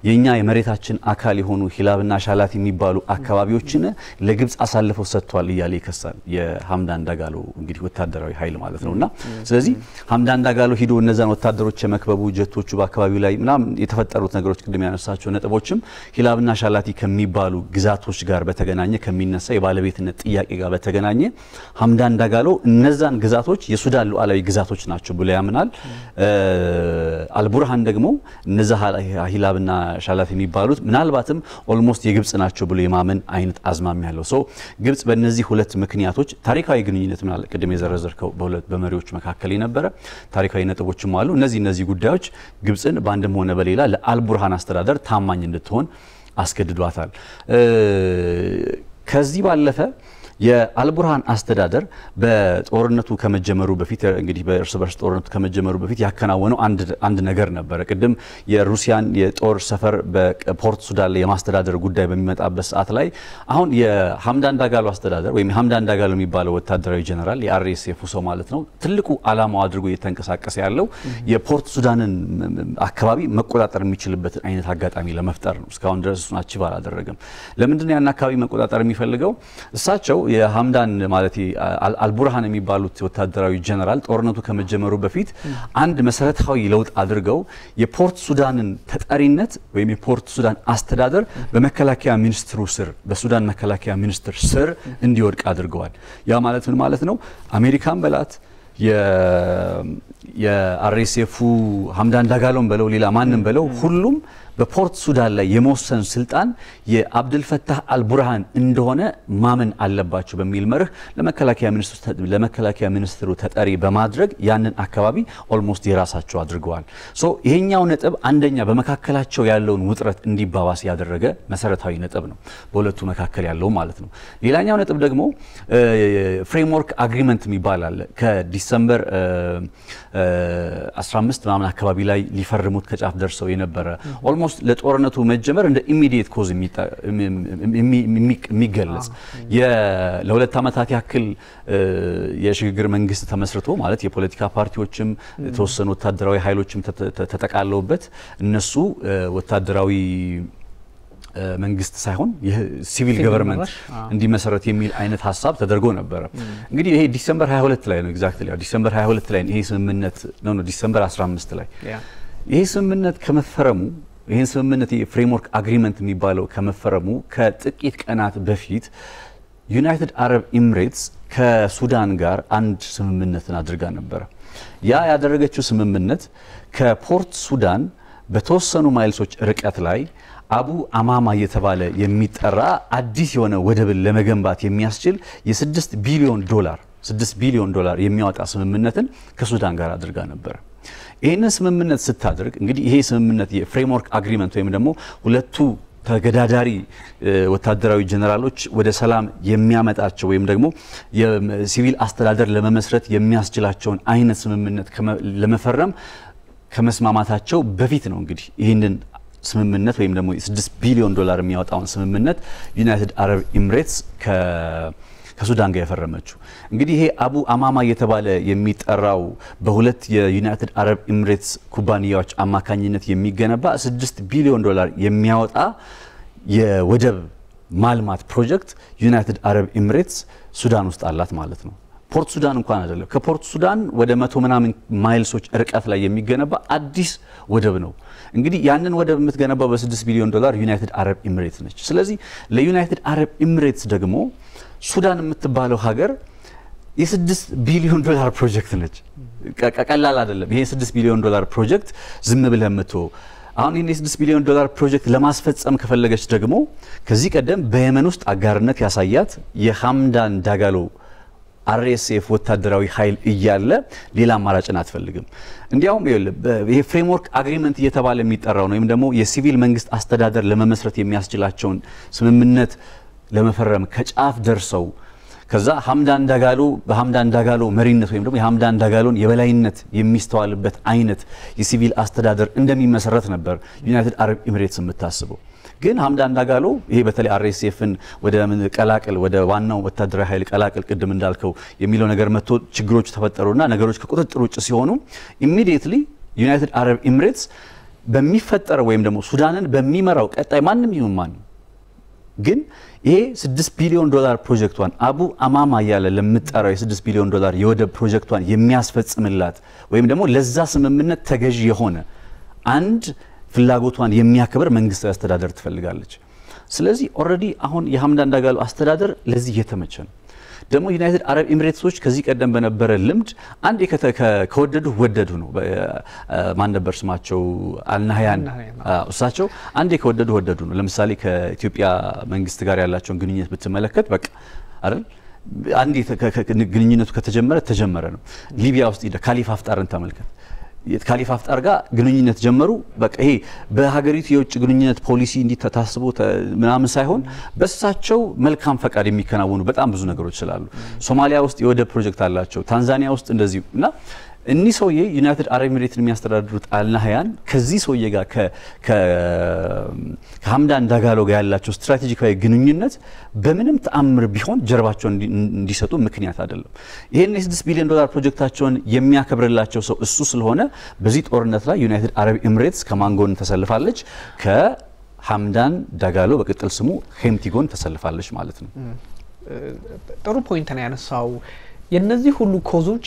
የኛ የመሬታችን አካል የሆኑ ሂላብና ሻላት የሚባሉ አካባቢዎችን ለግብጽ አሳልፈው ሰጥቷል እያለ ይከሳል። የሀምዳን ዳጋሎ እንግዲህ ወታደራዊ ኃይል ማለት እና ስለዚህ ሀምዳን ዳጋሎ ሂዶ እነዛን ወታደሮች የመክበቡ ጀቶቹ በአካባቢው ላይ ምናምን የተፈጠሩት ነገሮች ቅድም ያነሳቸው ነጥቦችም ሂላብና ሻላቲ ከሚባሉ ግዛቶች ጋር በተገናኘ ከሚነሳ የባለቤትነት ጥያቄ ጋር በተገናኘ ሀምዳን ዳጋሎ እነዛን ግዛቶች የሱዳን ሉዓላዊ ግዛቶች ናቸው ብሎ ያምናል። አልቡርሃን ደግሞ እነዛ ሂላብና ሻላት የሚባሉት ምናልባትም ኦልሞስት የግብጽ ናቸው ብሎ የማመን አይነት አዝማሚ ያለው ሰው ግብጽ በእነዚህ ሁለት ምክንያቶች ታሪካዊ ግንኙነት ምናለ ቅድም የዘረዘርከው በመሪዎች መካከል የነበረ ታሪካዊ ነጥቦችም አሉ። እነዚህ እነዚህ ጉዳዮች ግብጽን በአንድም ሆነ በሌላ ለአልቡርሃን አስተዳደር ታማኝ እንድትሆን አስገድዷታል። ከዚህ ባለፈ የአልቡርሃን አስተዳደር በጦርነቱ ከመጀመሩ በፊት እንግዲህ በእርስ በርስ ጦርነቱ ከመጀመሩ በፊት ያከናወነው አንድ ነገር ነበረ። ቅድም የሩሲያን የጦር ሰፈር በፖርት ሱዳን ላይ የማስተዳደር ጉዳይ በሚመጣበት ሰዓት ላይ አሁን የሀምዳን ዳጋሎ አስተዳደር ወይም የሀምዳን ዳጋሎ የሚባለው ወታደራዊ ጀነራል የአርኤስኤፍ ሰው ማለት ነው ትልቁ አላማው አድርጎ እየተንቀሳቀሰ ያለው የፖርት ሱዳንን አካባቢ መቆጣጠር የሚችልበትን አይነት አጋጣሚ ለመፍጠር ነው። እስካሁን ድረስ እሱን አቺቭ አላደረገም። ለምንድን ነው ያን አካባቢ መቆጣጠር የሚፈልገው እሳቸው የሀምዳን ማለት አልቡርሃን የሚባሉት ወታደራዊ ጀነራል ጦርነቱ ከመጀመሩ በፊት አንድ መሰረታዊ ለውጥ አድርገው የፖርት ሱዳንን ተጠሪነት ወይም የፖርት ሱዳን አስተዳደር በመከላከያ ሚኒስትሩ ስር በሱዳን መከላከያ ሚኒስትር ስር እንዲወድቅ አድርገዋል። ያ ማለት ምን ማለት ነው? አሜሪካን በላት የአሬሴፉ ሀምዳን ዳጋሎም በለው ሌላ ማንም በለው ሁሉም በፖርት ሱዳን ላይ የመወሰን ስልጣን የአብድልፈታህ አልቡርሃን እንደሆነ ማመን አለባቸው በሚል መርህ ለመከላከያ ሚኒስትሩ ተጠሪ በማድረግ ያንን አካባቢ ኦልሞስት የራሳቸው አድርገዋል። ሶ ይሄኛው ነጥብ አንደኛ በመካከላቸው ያለውን ውጥረት እንዲባባስ ያደረገ መሰረታዊ ነጥብ ነው፣ በሁለቱ መካከል ያለው ማለት ነው። ሌላኛው ነጥብ ደግሞ ፍሬምወርክ አግሪመንት የሚባል አለ ከዲሰምበር 15 ምናምን አካባቢ ላይ ሊፈርሙት ከጫፍ ደርሰው የነበረ ኦልሞስት ለጦርነቱ መጀመር እንደ ኢሚዲየት ኮዝ የሚገለጽ ለሁለት ዓመታት ያክል የሽግግር መንግስት ተመስርቶ ማለት የፖለቲካ ፓርቲዎችም የተወሰኑ ወታደራዊ ኃይሎችም ተጠቃለውበት እነሱ ወታደራዊ መንግስት ሳይሆን ሲቪል ገቨርንመንት እንዲመሰረት የሚል አይነት ሀሳብ ተደርጎ ነበረ። እንግዲህ ይሄ ዲሰምበር 22 ላይ ነው ኤግዛክትሊ ዲሰምበር 22 ላይ ይሄ ስምምነት ነው ነው ዲሰምበር 15 ላይ ይሄ ስምምነት ከመፈረሙ ይህን ስምምነት የፍሬምወርክ አግሪመንት የሚባለው ከመፈረሙ ከጥቂት ቀናት በፊት ዩናይትድ አረብ ኤምሬትስ ከሱዳን ጋር አንድ ስምምነትን አድርጋ ነበረ። ያ ያደረገችው ስምምነት ከፖርት ሱዳን በተወሰኑ ማይልሶች ርቀት ላይ አቡ አማማ እየተባለ የሚጠራ አዲስ የሆነ ወደብን ለመገንባት የሚያስችል የ6 ቢሊዮን ዶላር 6 ቢሊዮን ዶላር የሚያወጣ ስምምነትን ከሱዳን ጋር አድርጋ ነበር። ይህንን ስምምነት ስታደርግ እንግዲህ ይሄ ስምምነት የፍሬምወርክ አግሪመንት ወይም ደግሞ ሁለቱ ተገዳዳሪ ወታደራዊ ጀነራሎች ወደ ሰላም የሚያመጣቸው ወይም ደግሞ የሲቪል አስተዳደር ለመመስረት የሚያስችላቸውን አይነት ስምምነት ለመፈረም ከመስማማታቸው በፊት ነው እንግዲህ ይህንን ስምምነት ወይም ደግሞ የስድስት ቢሊዮን ዶላር የሚያወጣውን ስምምነት ዩናይትድ አረብ ኤምሬትስ ከሱዳን ጋር የፈረመችው። እንግዲህ ይሄ አቡ አማማ እየተባለ የሚጠራው በሁለት የዩናይትድ አረብ ኤምሬትስ ኩባንያዎች አማካኝነት የሚገነባ ስድስት ቢሊዮን ዶላር የሚያወጣ የወደብ ማልማት ፕሮጀክት ዩናይትድ አረብ ኤምሬትስ ሱዳን ውስጥ አላት ማለት ነው። ፖርት ሱዳን እንኳን አይደለም። ከፖርት ሱዳን ወደ መቶ ምናምን ማይልሶች ርቀት ላይ የሚገነባ አዲስ ወደብ ነው። እንግዲህ ያንን ወደብ የምትገነባው በ6 ቢሊዮን ዶላር ዩናይትድ አረብ ኤምሬትስ ነች። ስለዚህ ለዩናይትድ አረብ ኤምሬትስ ደግሞ ሱዳን የምትባለው ሀገር የስድስት ቢሊዮን ዶላር ፕሮጀክት ነች። ቀላል አይደለም። ይሄ ስድስት ቢሊዮን ዶላር ፕሮጀክት ዝም ብለህ የምትወ አሁን ይህን የስድስት ቢሊዮን ዶላር ፕሮጀክት ለማስፈጸም ከፈለገች ደግሞ ከዚህ ቀደም በየመን ውስጥ አጋርነት ያሳያት የሐምዳን ዳጋሎ አርኤስኤፍ ወታደራዊ ኃይል እያለ ሌላ አማራጭን አትፈልግም። እንዲያውም ይሄ ፍሬምወርክ አግሪመንት እየተባለ የሚጠራው ነው ወይም ደግሞ የሲቪል መንግስት አስተዳደር ለመመስረት የሚያስችላቸውን ስምምነት ለመፈረም ከጫፍ ደርሰው ከዛ ሀምዳን ዳጋሎ በሀምዳን ዳጋሎ መሪነት ወይም ደግሞ የሀምዳን ዳጋሎን የበላይነት የሚስተዋልበት አይነት የሲቪል አስተዳደር እንደሚመሰረት ነበር ዩናይትድ አረብ ኤሚሬትስ የምታስበው። ግን ሀምዳን ዳጋሎ ይሄ በተለይ አርኤስኤፍን ወደ ቀላቅል ወደ ዋናው ወታደራዊ ኃይል ቀላቅል ቅድም እንዳልከው የሚለው ነገር መጥቶ ችግሮች ተፈጠሩና ነገሮች ከቁጥጥር ውጭ ሲሆኑ ኢሚዲየትሊ ዩናይትድ አረብ ኤሚሬትስ በሚፈጠረው ወይም ደግሞ ሱዳንን በሚመራው ቀጣይ ማንም ይሁን ማንም ግን ይሄ 6 ቢሊዮን ዶላር ፕሮጀክቷን አቡ አማማ እያለ ለምትጠራው የ6 ቢሊዮን ዶላር የወደብ ፕሮጀክቷን የሚያስፈጽምላት ወይም ደግሞ ለዛ ስምምነት ተገዥ የሆነ አንድ ፍላጎቷን የሚያከብር መንግስታዊ አስተዳደር ትፈልጋለች። ስለዚህ ኦልሬዲ አሁን የሐምዳን ዳጋሎ አስተዳደር ለዚህ እየተመቸ ነው። ደግሞ ዩናይትድ አረብ ኤምሬትሶች ከዚህ ቀደም በነበረ ልምድ አንድ ከወደዱ ወደዱ ነው። ማን ነበር ስማቸው? አልናህያን እሳቸው አንዴ ከወደዱ ወደዱ ነው። ለምሳሌ ከኢትዮጵያ መንግስት ጋር ያላቸውን ግንኙነት ብትመለከት በቃ አይደል አንድ ግንኙነቱ ከተጀመረ ተጀመረ ነው። ሊቢያ ውስጥ ካሊፋ አፍጣርን ተመልከት። ከሊፋ አፍጣር ጋር ግንኙነት ጀመሩ። በቃ ይሄ በሀገሪቱ የውጭ ግንኙነት ፖሊሲ እንዲታስቦ ምናምን ሳይሆን በእሳቸው መልካም ፈቃድ የሚከናወኑ በጣም ብዙ ነገሮች ስላሉ ሶማሊያ ውስጥ የወደብ ፕሮጀክት አላቸው፣ ታንዛኒያ ውስጥ እንደዚሁ እና እኒህ ሰውዬ ዩናይትድ አረብ ኤሚሬትን የሚያስተዳድሩት አልናህያን ከዚህ ሰውዬ ጋር ከሀምዳን ዳጋሎ ጋር ያላቸው ስትራቴጂካዊ ግንኙነት በምንም ተአምር ቢሆን ጀርባቸውን እንዲሰጡ ምክንያት አይደለም። ይህን የ6 ቢሊዮን ዶላር ፕሮጀክታቸውን የሚያከብርላቸው ሰው እሱ ስለሆነ በዚህ ጦርነት ላይ ዩናይትድ አረብ ኤሚሬትስ ከማንጎን ተሰልፋለች ከሀምዳን ዳጋሎ በቅጥል ስሙ ሄምቲጎን ተሰልፋለች ማለት ነው። ጥሩ ፖይንት ነው ያነሳው። የነዚህ ሁሉ ኮዞች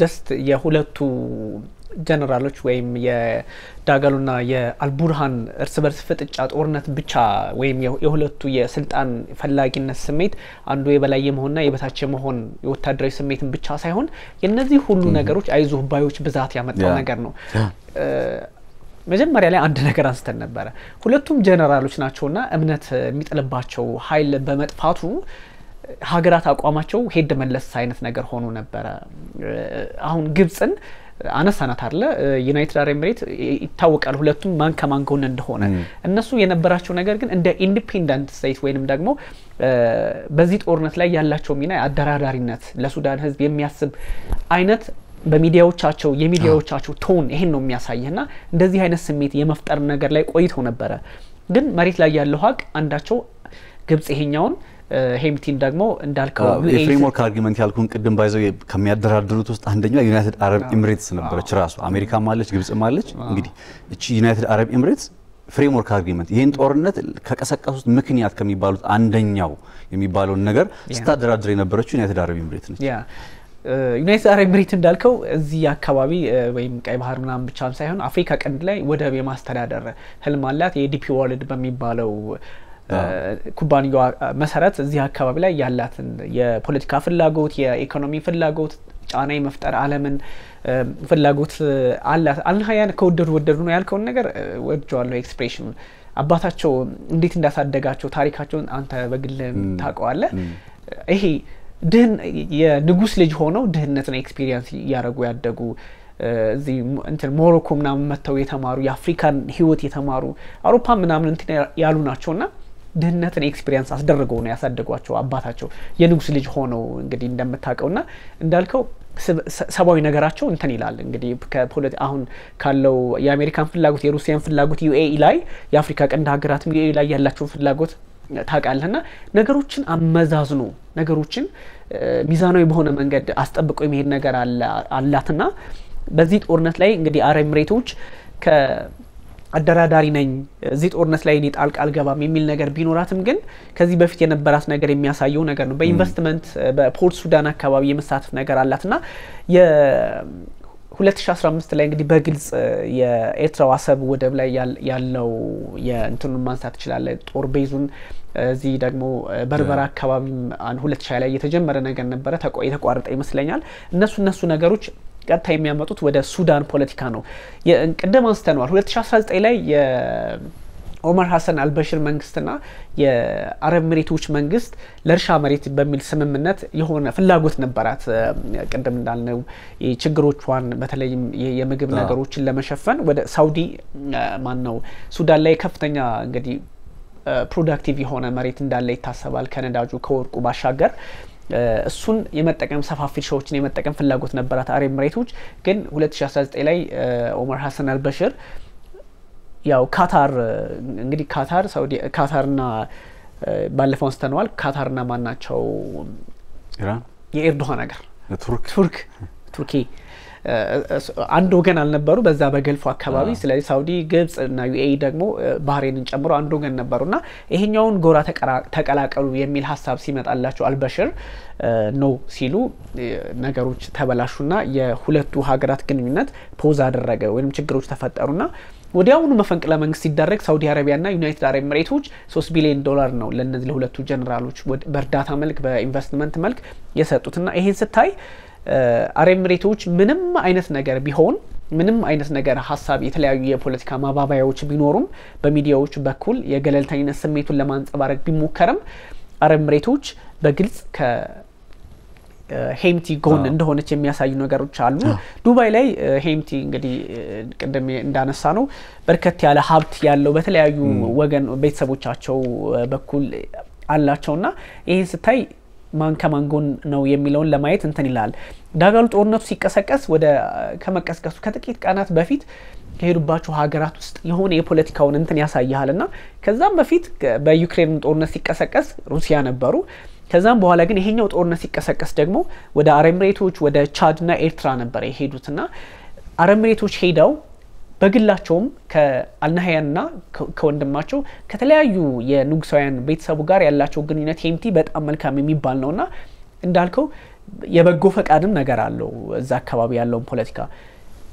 ጀስት የሁለቱ ጀነራሎች ወይም የዳጋሎና የአልቡርሃን እርስ በርስ ፍጥጫ ጦርነት ብቻ ወይም የሁለቱ የስልጣን ፈላጊነት ስሜት አንዱ የበላይ የመሆንና የበታች የመሆን የወታደራዊ ስሜትን ብቻ ሳይሆን የነዚህ ሁሉ ነገሮች አይዞህ ባዮች ብዛት ያመጣው ነገር ነው። መጀመሪያ ላይ አንድ ነገር አንስተን ነበረ። ሁለቱም ጀነራሎች ናቸውና እምነት የሚጥልባቸው ኃይል በመጥፋቱ ሀገራት አቋማቸው ሄድ መለስ አይነት ነገር ሆኖ ነበረ። አሁን ግብፅን አነሳናት አለ ዩናይትድ አረብ ኤምሬት ይታወቃል። ሁለቱም ማን ከማን ጎን እንደሆነ እነሱ የነበራቸው ነገር ግን እንደ ኢንዲፔንደንት ስቴት ወይንም ደግሞ በዚህ ጦርነት ላይ ያላቸው ሚና አደራዳሪነት ለሱዳን ህዝብ የሚያስብ አይነት በሚዲያዎቻቸው የሚዲያዎቻቸው ቶን ይሄን ነው የሚያሳይና እንደዚህ አይነት ስሜት የመፍጠር ነገር ላይ ቆይተው ነበረ። ግን መሬት ላይ ያለው ሀቅ አንዳቸው ግብጽ ይሄኛውን ሄምቲን ደግሞ እንዳልከው የፍሬምወርክ አርጊመንት ያልኩን ቅድም ባይዘው ከሚያደራድሩት ውስጥ አንደኛው ዩናይትድ አረብ ኤምሬትስ ነበረች። ራሱ አሜሪካም አለች፣ ግብጽም አለች። እንግዲህ እቺ ዩናይትድ አረብ ኤምሬትስ ፍሬምወርክ አግሪመንት ይህን ጦርነት ከቀሰቀሱት ምክንያት ከሚባሉት አንደኛው የሚባለውን ነገር ስታደራድር የነበረችው ዩናይትድ አረብ ኤምሬት ነች። ዩናይትድ አረብ ኤምሬት እንዳልከው እዚህ አካባቢ ወይም ቀይ ባህር ምናምን ብቻም ሳይሆን አፍሪካ ቀንድ ላይ ወደብ የማስተዳደር ህልም አላት። የዲፒ ወርልድ በሚባለው ኩባንያዋ መሰረት እዚህ አካባቢ ላይ ያላትን የፖለቲካ ፍላጎት፣ የኢኮኖሚ ፍላጎት ጫና የመፍጠር አለምን ፍላጎት አላት። አልናህያን ከወደዱ ወደዱ ነው ያልከውን ነገር ወድጀዋለሁ። ኤክስፕሬሽን አባታቸው እንዴት እንዳሳደጋቸው ታሪካቸውን አንተ በግል ታውቀዋለህ። ይሄ የንጉስ ልጅ ሆነው ድህነትን ኤክስፒሪየንስ እያደረጉ ያደጉ እዚህ እንትን ሞሮኮ ምናምን መጥተው የተማሩ የአፍሪካን ህይወት የተማሩ አውሮፓ ምናምን እንትን ያሉ ናቸው ና ድህነትን ኤክስፒሪየንስ አስደርገው ነው ያሳደጓቸው አባታቸው የንጉስ ልጅ ሆነው እንግዲህ እንደምታውቀው ና እንዳልከው ሰብአዊ ነገራቸው እንትን ይላል እንግዲህ ከፖለቲ አሁን ካለው የአሜሪካን ፍላጎት የሩሲያን ፍላጎት ዩኤኢ ላይ የአፍሪካ ቀንድ ሀገራትም ዩኤኢ ላይ ያላቸውን ፍላጎት ታውቃለህ ና ነገሮችን አመዛዝኖ ነገሮችን ሚዛናዊ በሆነ መንገድ አስጠብቆ የመሄድ ነገር አላትና በዚህ ጦርነት ላይ እንግዲህ አረብ ኤምሬቶች አደራዳሪ ነኝ እዚህ ጦርነት ላይ እኔ ጣልቃ አልገባም የሚል ነገር ቢኖራትም ግን ከዚህ በፊት የነበራት ነገር የሚያሳየው ነገር ነው። በኢንቨስትመንት በፖርት ሱዳን አካባቢ የመሳተፍ ነገር አላት የ 2015 ላይ እንግዲህ በግልጽ የኤርትራ አሰብ ወደብ ላይ ያለው የእንትኑን ማንሳት ይችላለ ጦር ቤዙን እዚህ ደግሞ በርበራ አካባቢ ሁለት ሻ ላይ የተጀመረ ነገር ነበረ የተቋረጠ ይመስለኛል። እነሱ እነሱ ነገሮች ቀጥታ የሚያመጡት ወደ ሱዳን ፖለቲካ ነው። ቅድም አንስተነዋል። 2019 ላይ የኦመር ሀሰን አልበሽር መንግስትና የአረብ መሬቶች መንግስት ለእርሻ መሬት በሚል ስምምነት የሆነ ፍላጎት ነበራት። ቅድም እንዳልነው ችግሮቿን በተለይም የምግብ ነገሮችን ለመሸፈን ወደ ሳውዲ ማን ነው ሱዳን ላይ ከፍተኛ እንግዲህ ፕሮዳክቲቭ የሆነ መሬት እንዳለ ይታሰባል። ከነዳጁ ከወርቁ ባሻገር እሱን የመጠቀም ሰፋፊ ሾዎችን የመጠቀም ፍላጎት ነበራት አሬ ምሬቶች ግን 2019 ላይ ኦመር ሀሰን አልበሽር ያው ካታር እንግዲህ ካታር ሳውዲ ካታርና ባለፈው አንስተነዋል። ካታርና ማናቸው የኤርዶሃን ሀገር ቱርክ ቱርክ ቱርኪ አንድ ወገን አልነበሩ በዛ በገልፎ አካባቢ። ስለዚህ ሳውዲ፣ ግብጽ እና ዩኤኢ ደግሞ ባህሬንን ጨምሮ አንድ ወገን ነበሩና ይሄኛውን ጎራ ተቀላቀሉ የሚል ሀሳብ ሲመጣላቸው አልበሽር ነው ሲሉ ነገሮች ተበላሹና የሁለቱ ሀገራት ግንኙነት ፖዝ አደረገ ወይም ችግሮች ተፈጠሩና ወዲያውኑ መፈንቅለ መንግስት ሲደረግ ሳውዲ አረቢያና ዩናይትድ አረብ ኤምሬቶች ሶስት ቢሊዮን ዶላር ነው ለእነዚህ ለሁለቱ ጀኔራሎች በእርዳታ መልክ በኢንቨስትመንት መልክ የሰጡትና ይሄን ስታይ አሬምሬቶች ምንም አይነት ነገር ቢሆን ምንም አይነት ነገር ሀሳብ የተለያዩ የፖለቲካ ማባባያዎች ቢኖሩም በሚዲያዎች በኩል የገለልተኝነት ስሜቱን ለማንጸባረቅ ቢሞከርም አረምሬቶች በግልጽ ከሄምቲ ጎን እንደሆነች የሚያሳዩ ነገሮች አሉ። ዱባይ ላይ ሄምቲ እንግዲህ ቅድም እንዳነሳ ነው በርከት ያለ ሀብት ያለው በተለያዩ ወገን ቤተሰቦቻቸው በኩል አላቸውና ይህን ስታይ ማን ጎን ነው የሚለውን ለማየት እንትን ይላል። ዳጋሉ ጦርነቱ ሲቀሰቀስ ወደ ከመቀስቀሱ ከጥቂት ቀናት በፊት ከሄዱባቸው ሀገራት ውስጥ የሆነ የፖለቲካውን እንትን ያሳይሃል እና ከዛም በፊት በዩክሬን ጦርነት ሲቀሰቀስ ሩሲያ ነበሩ። ከዛም በኋላ ግን ይሄኛው ጦርነት ሲቀሰቀስ ደግሞ ወደ አረምሬቶች ወደ ቻድና ኤርትራ ነበረ የሄዱትና አረምሬቶች ሄደው በግላቸውም ከአልናህያንና ከወንድማቸው ከተለያዩ የንጉሳውያን ቤተሰቡ ጋር ያላቸው ግንኙነት ሄምቲ በጣም መልካም የሚባል ነው ና እንዳልከው የበጎ ፈቃድም ነገር አለው እዛ አካባቢ ያለውን ፖለቲካ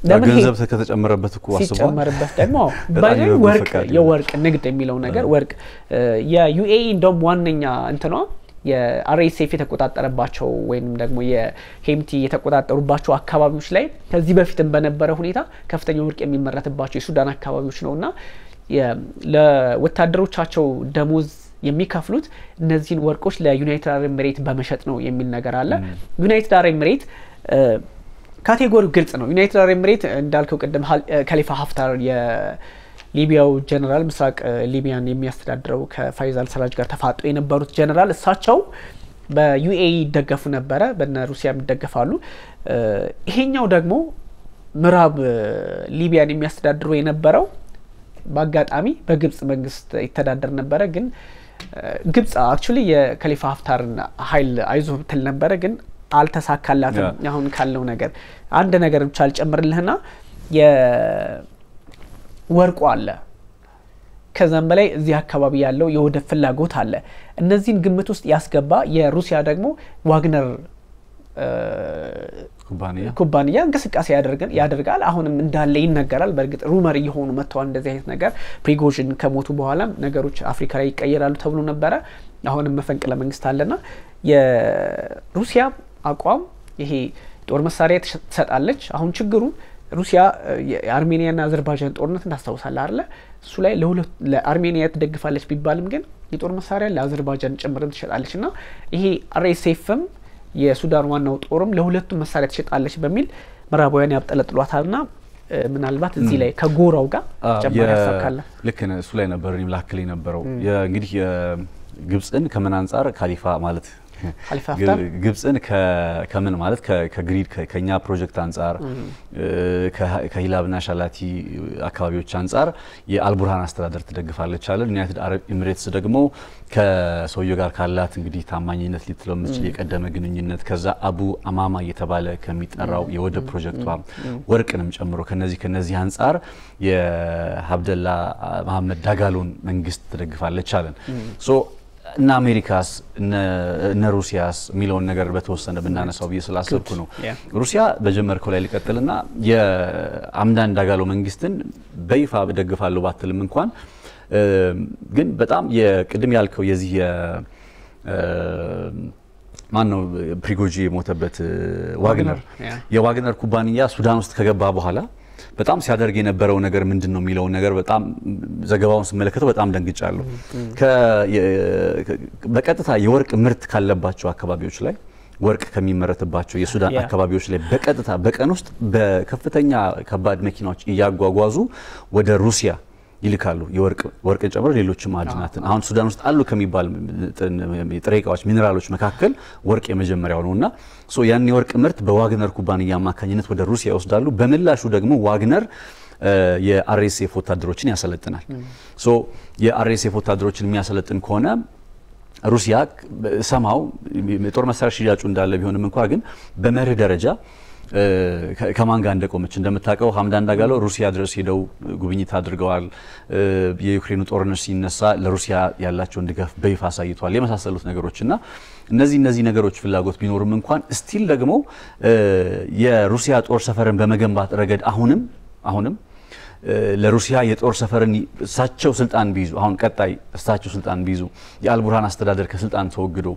ገንዘብ ከተጨመረበት እኮ ሲጨመርበት ደግሞ *laughs* ወርቅ የወርቅ ንግድ የሚለው ነገር ወርቅ የዩኤኢ እንደውም ዋነኛ እንትኗ የአርኤስኤፍ የተቆጣጠረባቸው ወይም ደግሞ የሄምቲ የተቆጣጠሩባቸው አካባቢዎች ላይ ከዚህ በፊትም በነበረ ሁኔታ ከፍተኛ ወርቅ የሚመረትባቸው የሱዳን አካባቢዎች ነው እና ለወታደሮቻቸው ደሞዝ የሚከፍሉት እነዚህን ወርቆች ለዩናይትድ አረብ ኤምሬት በመሸጥ ነው የሚል ነገር አለ። ዩናይትድ አረብ ኤምሬት ካቴጎሪው ግልጽ ነው። ዩናይትድ አረብ ኤምሬት እንዳልከው ቅድም ከሊፋ ሀፍታር ሊቢያው ጀነራል ምስራቅ ሊቢያን የሚያስተዳድረው ከፋይዛል ሰራጅ ጋር ተፋጦ የነበሩት ጀነራል እሳቸው በዩኤኢ ይደገፉ ነበረ፣ በነ ሩሲያም ይደገፋሉ። ይሄኛው ደግሞ ምዕራብ ሊቢያን የሚያስተዳድሩ የነበረው በአጋጣሚ በግብጽ መንግስት ይተዳደር ነበረ። ግን ግብጽ አክቹዋሊ የከሊፋ ሀፍታርን ሀይል አይዞ ብትል ነበረ፣ ግን አልተሳካላትም። አሁን ካለው ነገር አንድ ነገር ብቻ አልጨምርልህና ወርቁ አለ። ከዛም በላይ እዚህ አካባቢ ያለው የወደብ ፍላጎት አለ። እነዚህን ግምት ውስጥ ያስገባ የሩሲያ ደግሞ ዋግነር ኩባንያ እንቅስቃሴ ያደርጋል። አሁንም እንዳለ ይነገራል። በእርግጥ ሩመር እየሆኑ መጥተዋል። እንደዚህ አይነት ነገር ፕሪጎዥን ከሞቱ በኋላም ነገሮች አፍሪካ ላይ ይቀየራሉ ተብሎ ነበረ። አሁንም መፈንቅለ መንግስት አለና የሩሲያ አቋም ይሄ ጦር መሳሪያ ትሰጣለች። አሁን ችግሩ ሩሲያ የአርሜኒያና አዘርባጃን ጦርነት እንዳስታውሳለ አለ እሱ ላይ ለአርሜኒያ ትደግፋለች ቢባልም ግን የጦር መሳሪያ ለአዘርባጃን ጭምርም ትሸጣለች እና ይሄ አርኤስኤፍም የሱዳን ዋናው ጦርም ለሁለቱም መሳሪያ ትሸጣለች በሚል ምዕራባውያን ያብጠለጥሏታል ና ምናልባት እዚህ ላይ ከጎራው ጋር ጨማሪ ያሳካለ ልክ እሱ ላይ ነበር ላክል የነበረው እንግዲህ ግብፅን ከምን አንጻር ካሊፋ ማለት ግብፅን ከምን ማለት ከግሪድ ከኛ ፕሮጀክት አንጻር ከሂላብና ሻላቲ አካባቢዎች አንጻር የአልቡርሃን አስተዳደር ትደግፋለች አለን። ዩናይትድ አረብ ኤሚሬትስ ደግሞ ከሰውየ ጋር ካላት እንግዲህ ታማኝነት ሊትለው የምችል የቀደመ ግንኙነት ከዛ አቡ አማማ እየተባለ ከሚጠራው የወደብ ፕሮጀክቷ ወርቅንም ጨምሮ ከነዚህ ከነዚህ አንጻር የሀብደላ መሀመድ ዳጋሎን መንግስት ትደግፋለች አለን። እነ አሜሪካስ እነ ሩሲያስ የሚለውን ነገር በተወሰነ ብናነሳው ብዬ ስላሰብኩ ነው። ሩሲያ በጀመርከው ላይ ሊቀጥልና የአምዳን ዳጋሎ መንግስትን በይፋ ደግፋለሁ ባትልም እንኳን ግን በጣም የቅድም ያልከው የዚህ ማን ነው ፕሪጎጂ የሞተበት ዋግነር የዋግነር ኩባንያ ሱዳን ውስጥ ከገባ በኋላ በጣም ሲያደርግ የነበረው ነገር ምንድን ነው የሚለውን ነገር በጣም ዘገባውን ስመለከተው በጣም ደንግጫለሁ። በቀጥታ የወርቅ ምርት ካለባቸው አካባቢዎች ላይ ወርቅ ከሚመረትባቸው የሱዳን አካባቢዎች ላይ በቀጥታ በቀን ውስጥ በከፍተኛ ከባድ መኪናዎች እያጓጓዙ ወደ ሩሲያ ይልካሉ። የወርቅን ጨምሮ ሌሎች ማዕድናትን አሁን ሱዳን ውስጥ አሉ ከሚባል ጥሬ እቃዎች ሚኔራሎች መካከል ወርቅ የመጀመሪያው ነው እና ያን የወርቅ ምርት በዋግነር ኩባንያ አማካኝነት ወደ ሩሲያ ይወስዳሉ። በምላሹ ደግሞ ዋግነር የአርኤስኤፍ ወታደሮችን ያሰለጥናል። የአርኤስኤፍ ወታደሮችን የሚያሰለጥን ከሆነ ሩሲያ ሰማው የጦር መሳሪያ ሽያጩ እንዳለ ቢሆንም እንኳ ግን በመርህ ደረጃ ከማን ጋር እንደቆመች እንደምታውቀው ሀምዳን ዳጋሎ ሩሲያ ድረስ ሄደው ጉብኝት አድርገዋል። የዩክሬኑ ጦርነት ሲነሳ ለሩሲያ ያላቸውን ድጋፍ በይፋ አሳይተዋል። የመሳሰሉት ነገሮች እና እነዚህ እነዚህ ነገሮች ፍላጎት ቢኖርም እንኳን ስቲል ደግሞ የሩሲያ ጦር ሰፈርን በመገንባት ረገድ አሁንም አሁንም ለሩሲያ የጦር ሰፈርን እሳቸው ስልጣን ቢይዙ አሁን ቀጣይ እሳቸው ስልጣን ቢይዙ የአልቡርሃን አስተዳደር ከስልጣን ተወግዶ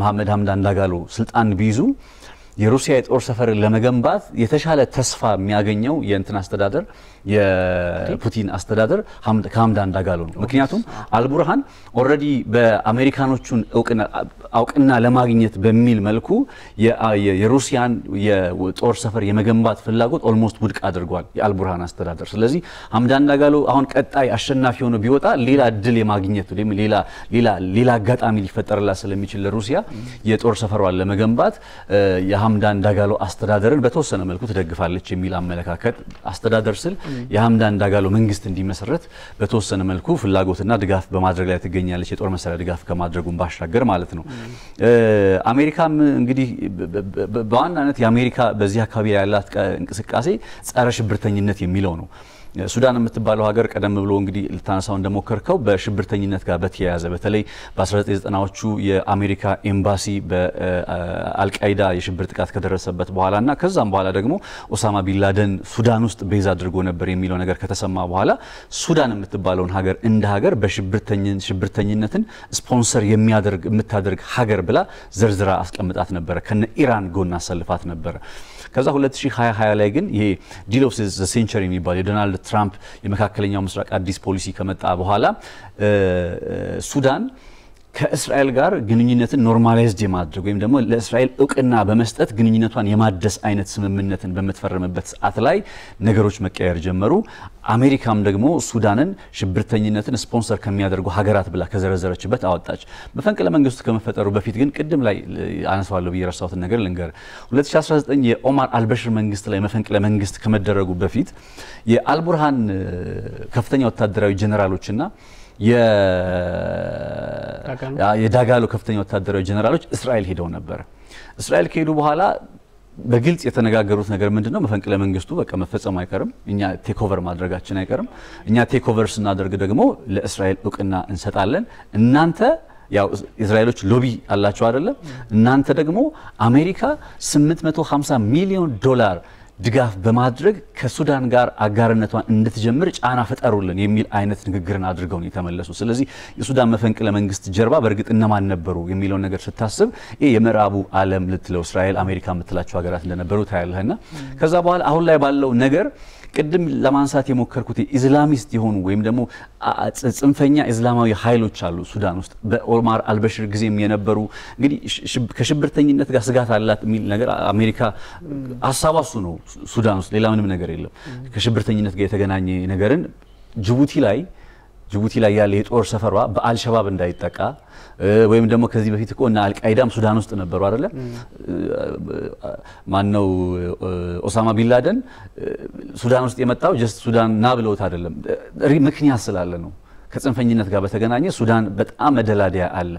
መሐመድ ሀምዳን ዳጋሎ ስልጣን ቢይዙ የሩሲያ የጦር ሰፈር ለመገንባት የተሻለ ተስፋ የሚያገኘው የእንትን አስተዳደር የፑቲን አስተዳደር ከሀምዳን ዳጋሎ ነው። ምክንያቱም አልቡርሃን ኦልሬዲ በአሜሪካኖቹን እውቅና እውቅና ለማግኘት በሚል መልኩ የሩሲያን የጦር ሰፈር የመገንባት ፍላጎት ኦልሞስት ውድቅ አድርጓል የአልቡርሃን አስተዳደር። ስለዚህ ሀምዳን ዳጋሎ አሁን ቀጣይ አሸናፊ ሆኖ ቢወጣ ሌላ እድል የማግኘት ሌላ አጋጣሚ ሊፈጠርላት ስለሚችል ለሩሲያ የጦር ሰፈሯን ለመገንባት የሀምዳን ዳጋሎ አስተዳደርን በተወሰነ መልኩ ትደግፋለች የሚል አመለካከት አስተዳደር ስል የሀምዳን ዳጋሎ መንግስት እንዲመሰረት በተወሰነ መልኩ ፍላጎትና ድጋፍ በማድረግ ላይ ትገኛለች። የጦር መሳሪያ ድጋፍ ከማድረጉን ባሻገር ማለት ነው። አሜሪካም እንግዲህ በዋናነት የአሜሪካ በዚህ አካባቢ ያላት እንቅስቃሴ ጸረ ሽብርተኝነት የሚለው ነው። ሱዳን የምትባለው ሀገር ቀደም ብሎ እንግዲህ ልታነሳው እንደሞከርከው በሽብርተኝነት ጋር በተያያዘ በተለይ በ1990ዎቹ የአሜሪካ ኤምባሲ በአልቃይዳ የሽብር ጥቃት ከደረሰበት በኋላ እና ከዛም በኋላ ደግሞ ኦሳማ ቢንላደን ሱዳን ውስጥ ቤዝ አድርጎ ነበር የሚለው ነገር ከተሰማ በኋላ ሱዳን የምትባለውን ሀገር እንደ ሀገር በሽብርተኝነትን ስፖንሰር የሚያደርግ የምታደርግ ሀገር ብላ ዘርዝራ አስቀምጣት ነበረ። ከነ ኢራን ጎን አሰልፋት ነበረ። ከዛ 2020 ላይ ግን ይሄ ዲል ኦፍ ዘ ሴንቸሪ የሚባል የዶናልድ ትራምፕ የመካከለኛው ምስራቅ አዲስ ፖሊሲ ከመጣ በኋላ ሱዳን ከእስራኤል ጋር ግንኙነትን ኖርማላይዝድ የማድረግ ወይም ደግሞ ለእስራኤል እውቅና በመስጠት ግንኙነቷን የማደስ አይነት ስምምነትን በምትፈርምበት ሰዓት ላይ ነገሮች መቀየር ጀመሩ። አሜሪካም ደግሞ ሱዳንን ሽብርተኝነትን ስፖንሰር ከሚያደርጉ ሀገራት ብላ ከዘረዘረችበት አወጣች። መፈንቅለ መንግስቱ ከመፈጠሩ በፊት ግን ቅድም ላይ አነሳዋለሁ ብዬ ረሳሁትን ነገር ልንገር። 2019 የኦማር አልበሽር መንግስት ላይ መፈንቅለ መንግስት ከመደረጉ በፊት የአልቡርሃን ከፍተኛ ወታደራዊ ጀኔራሎችና የዳጋሎ ከፍተኛ ወታደራዊ ጀነራሎች እስራኤል ሄደው ነበር እስራኤል ከሄዱ በኋላ በግልጽ የተነጋገሩት ነገር ምንድን ነው? መፈንቅለ መንግስቱ በቃ መፈጸሙ አይቀርም፣ እኛ ቴክኦቨር ማድረጋችን አይቀርም። እኛ ቴክኦቨር ስናደርግ ደግሞ ለእስራኤል እውቅና እንሰጣለን። እናንተ ያው እስራኤሎች ሎቢ አላቸው አይደለም? እናንተ ደግሞ አሜሪካ 850 ሚሊዮን ዶላር ድጋፍ በማድረግ ከሱዳን ጋር አጋርነቷን እንድትጀምር ጫና ፈጠሩልን የሚል አይነት ንግግርን አድርገው ነው የተመለሱ። ስለዚህ የሱዳን መፈንቅለ መንግስት ጀርባ በእርግጥ እነማን ነበሩ የሚለውን ነገር ስታስብ ይህ የምዕራቡ ዓለም ልትለው እስራኤል፣ አሜሪካ የምትላቸው ሀገራት እንደነበሩ ታያለህና ከዛ በኋላ አሁን ላይ ባለው ነገር ቅድም ለማንሳት የሞከርኩት ኢስላሚስት የሆኑ ወይም ደግሞ ጽንፈኛ ኢስላማዊ ኃይሎች አሉ ሱዳን ውስጥ በኦማር አልበሽር ጊዜም የነበሩ እንግዲህ ከሽብርተኝነት ጋር ስጋት አላት የሚል ነገር አሜሪካ ሀሳቧ እሱ ነው። ሱዳን ውስጥ ሌላ ምንም ነገር የለም። ከሽብርተኝነት ጋር የተገናኘ ነገርን ጅቡቲ ላይ ጅቡቲ ላይ ያለ የጦር ሰፈሯ በአልሸባብ እንዳይጠቃ ወይም ደግሞ ከዚህ በፊት እኮ እና አልቃይዳም ሱዳን ውስጥ ነበሩ አይደለ? ማነው ኦሳማ ቢንላደን ሱዳን ውስጥ የመጣው ጀስት ሱዳን ና ብለውት አይደለም፣ ምክንያት ስላለ ነው። ከጽንፈኝነት ጋር በተገናኘ ሱዳን በጣም መደላደያ አለ።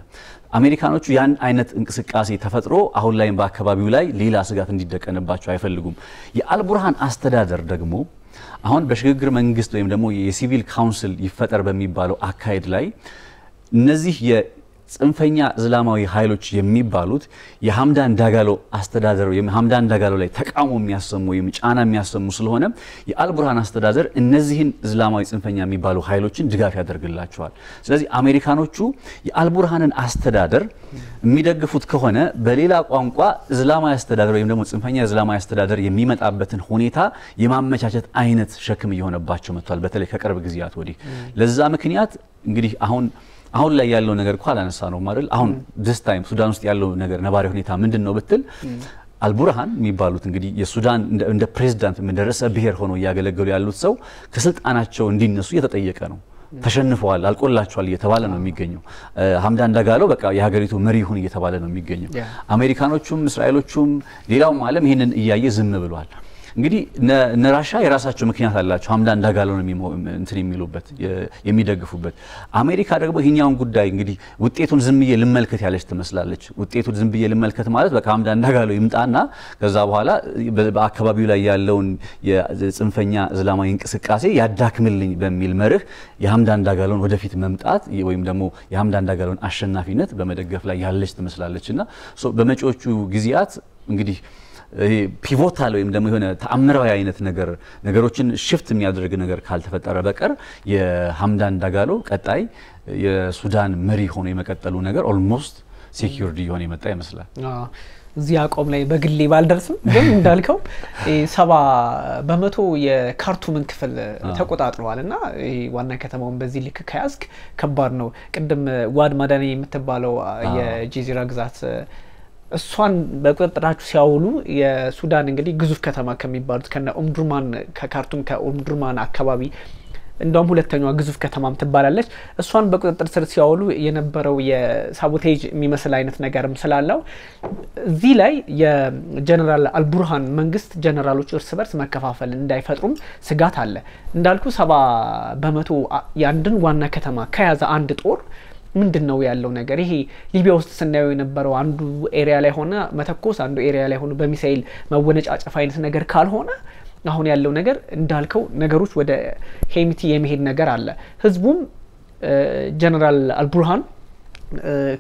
አሜሪካኖቹ ያን አይነት እንቅስቃሴ ተፈጥሮ አሁን ላይም በአካባቢው ላይ ሌላ ስጋት እንዲደቀንባቸው አይፈልጉም። የአልቡርሃን አስተዳደር ደግሞ አሁን በሽግግር መንግስት ወይም ደግሞ የሲቪል ካውንስል ይፈጠር በሚባለው አካሄድ ላይ እነዚህ ጽንፈኛ እስላማዊ ኃይሎች የሚባሉት የሐምዳን ዳጋሎ አስተዳደር ሐምዳን ዳጋሎ ላይ ተቃውሞ የሚያሰሙ ወይም ጫና የሚያሰሙ ስለሆነ የአልቡርሃን አስተዳደር እነዚህን እስላማዊ ጽንፈኛ የሚባሉ ኃይሎችን ድጋፍ ያደርግላቸዋል። ስለዚህ አሜሪካኖቹ የአልቡርሃንን አስተዳደር የሚደግፉት ከሆነ በሌላ ቋንቋ እስላማዊ አስተዳደር ወይም ደግሞ ጽንፈኛ እስላማዊ አስተዳደር የሚመጣበትን ሁኔታ የማመቻቸት አይነት ሸክም እየሆነባቸው መጥቷል። በተለይ ከቅርብ ጊዜያት ወዲህ ለዛ ምክንያት እንግዲህ አሁን አሁን ላይ ያለው ነገር እኮ አላነሳ ነው አይደል? አሁን ዚስ ታይም ሱዳን ውስጥ ያለው ነገር ነባሪ ሁኔታ ምንድን ነው ብትል አልቡርሃን የሚባሉት እንግዲህ የሱዳን እንደ ፕሬዚዳንት የምደረሰ ብሔር ሆኖ እያገለገሉ ያሉት ሰው ከስልጣናቸው እንዲነሱ እየተጠየቀ ነው። ተሸንፈዋል፣ አልቆላቸዋል እየተባለ ነው የሚገኘው። ሀምዳ እንዳጋለው በቃ የሀገሪቱ መሪ ይሁን እየተባለ ነው የሚገኘው። አሜሪካኖቹም እስራኤሎቹም ሌላውም ዓለም ይህንን እያየ ዝም ብሏል። እንግዲህ ነራሻ የራሳቸው ምክንያት አላቸው። ሀምዳ እንዳጋለው ነው እንትን የሚሉበት የሚደግፉበት። አሜሪካ ደግሞ ይህኛውን ጉዳይ እንግዲህ ውጤቱን ዝም ብዬ ልመልከት ያለች ትመስላለች። ውጤቱን ዝም ብዬ ልመልከት ማለት በቃ ሀምዳ እንዳጋለው ይምጣና ከዛ በኋላ በአካባቢው ላይ ያለውን የጽንፈኛ እስላማዊ እንቅስቃሴ ያዳክምልኝ በሚል መርህ የሀምዳ እንዳጋለውን ወደፊት መምጣት ወይም ደግሞ የሀምዳ እንዳጋለውን አሸናፊነት በመደገፍ ላይ ያለች ትመስላለች እና በመጪዎቹ ጊዜያት እንግዲህ ፒቮታል ወይም ደግሞ የሆነ ተአምራዊ አይነት ነገር ነገሮችን ሽፍት የሚያደርግ ነገር ካልተፈጠረ በቀር የሀምዳን ዳጋሎ ቀጣይ የሱዳን መሪ ሆኖ የመቀጠሉ ነገር ኦልሞስት ሴኪሪቲ የሆነ የመጣ ይመስላል። እዚህ አቋም ላይ በግሌ ባልደርስም ግን እንዳልከው ሰባ በመቶ የካርቱምን ክፍል ተቆጣጥረዋል እና ዋና ከተማውን በዚህ ልክ ከያዝክ ከባድ ነው። ቅድም ዋድ ማዳኔ የምትባለው የጄዚራ ግዛት እሷን በቁጥጥራችሁ ሲያውሉ የሱዳን እንግዲህ ግዙፍ ከተማ ከሚባሉት ከነ ኡምዱርማን ከካርቱም ከኡምዱርማን አካባቢ እንደውም ሁለተኛዋ ግዙፍ ከተማም ትባላለች። እሷን በቁጥጥር ስር ሲያውሉ የነበረው የሳቦቴጅ የሚመስል አይነት ነገርም ስላለው እዚህ ላይ የጀነራል አልቡርሃን መንግስት ጀነራሎች እርስ በርስ መከፋፈል እንዳይፈጥሩም ስጋት አለ። እንዳልኩ ሰባ በመቶ የአንድን ዋና ከተማ ከያዘ አንድ ጦር ምንድን ነው ያለው ነገር? ይሄ ሊቢያ ውስጥ ስናየው የነበረው አንዱ ኤሪያ ላይ ሆነ መተኮስ፣ አንዱ ኤሪያ ላይ ሆነ በሚሳይል መወነጫጨፍ አይነት ነገር ካልሆነ አሁን ያለው ነገር እንዳልከው ነገሮች ወደ ሄሚቲ የመሄድ ነገር አለ። ህዝቡም ጀነራል አልቡርሃን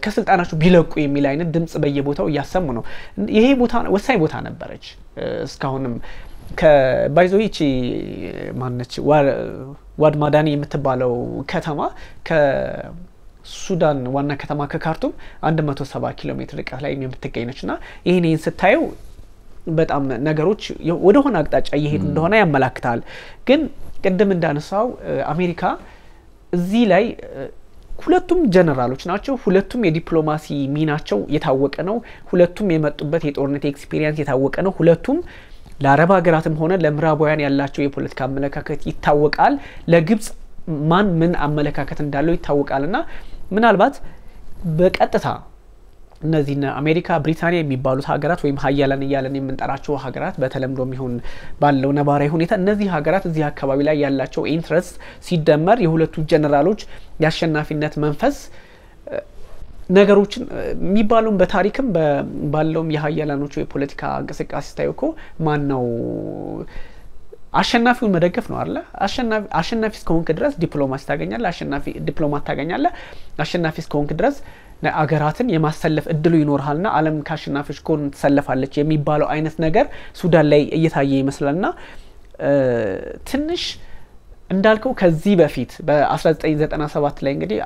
ከስልጣናቸው ቢለቁ የሚል አይነት ድምጽ በየቦታው እያሰሙ ነው። ይሄ ቦታ ወሳኝ ቦታ ነበረች። እስካሁንም ይቺ ማነች ዋድ ማዳኒ የምትባለው ከተማ ሱዳን ዋና ከተማ ከካርቱም 170 ኪሎ ሜትር ርቀት ላይ የምትገኝ ነች ይህን ይህን ስታየው በጣም ነገሮች ወደሆነ አቅጣጫ እየሄዱ እንደሆነ ያመላክታል። ግን ቅድም እንዳነሳው አሜሪካ እዚህ ላይ ሁለቱም ጀነራሎች ናቸው። ሁለቱም የዲፕሎማሲ ሚናቸው የታወቀ ነው። ሁለቱም የመጡበት የጦርነት ኤክስፒሪየንስ የታወቀ ነው። ሁለቱም ለአረብ ሀገራትም ሆነ ለምዕራባውያን ያላቸው የፖለቲካ አመለካከት ይታወቃል። ለግብጽ ማን ምን አመለካከት እንዳለው ይታወቃል ና ምናልባት በቀጥታ እነዚህ አሜሪካ፣ ብሪታንያ የሚባሉት ሀገራት ወይም ሀያላን እያለን የምንጠራቸው ሀገራት በተለምዶ የሚሆን ባለው ነባራዊ ሁኔታ እነዚህ ሀገራት እዚህ አካባቢ ላይ ያላቸው ኢንትረስት ሲደመር የሁለቱ ጀነራሎች የአሸናፊነት መንፈስ ነገሮችን የሚባሉም በታሪክም ባለውም የሀያላኖቹ የፖለቲካ እንቅስቃሴ ስታዩ እኮ ማን ነው አሸናፊውን መደገፍ ነው አለ አሸናፊ እስከሆንክ ድረስ ዲፕሎማሲ ታገኛለ አሸናፊ ዲፕሎማት ታገኛለ አሸናፊ እስከሆንክ ድረስ አገራትን የማሰለፍ እድሉ ና አለም ከአሸናፊዎች ከሆን ትሰለፋለች የሚባለው አይነት ነገር ሱዳን ላይ እየታየ ይመስላልና ትንሽ እንዳልከው ከዚህ በፊት በ1997 ላይ እንግዲህ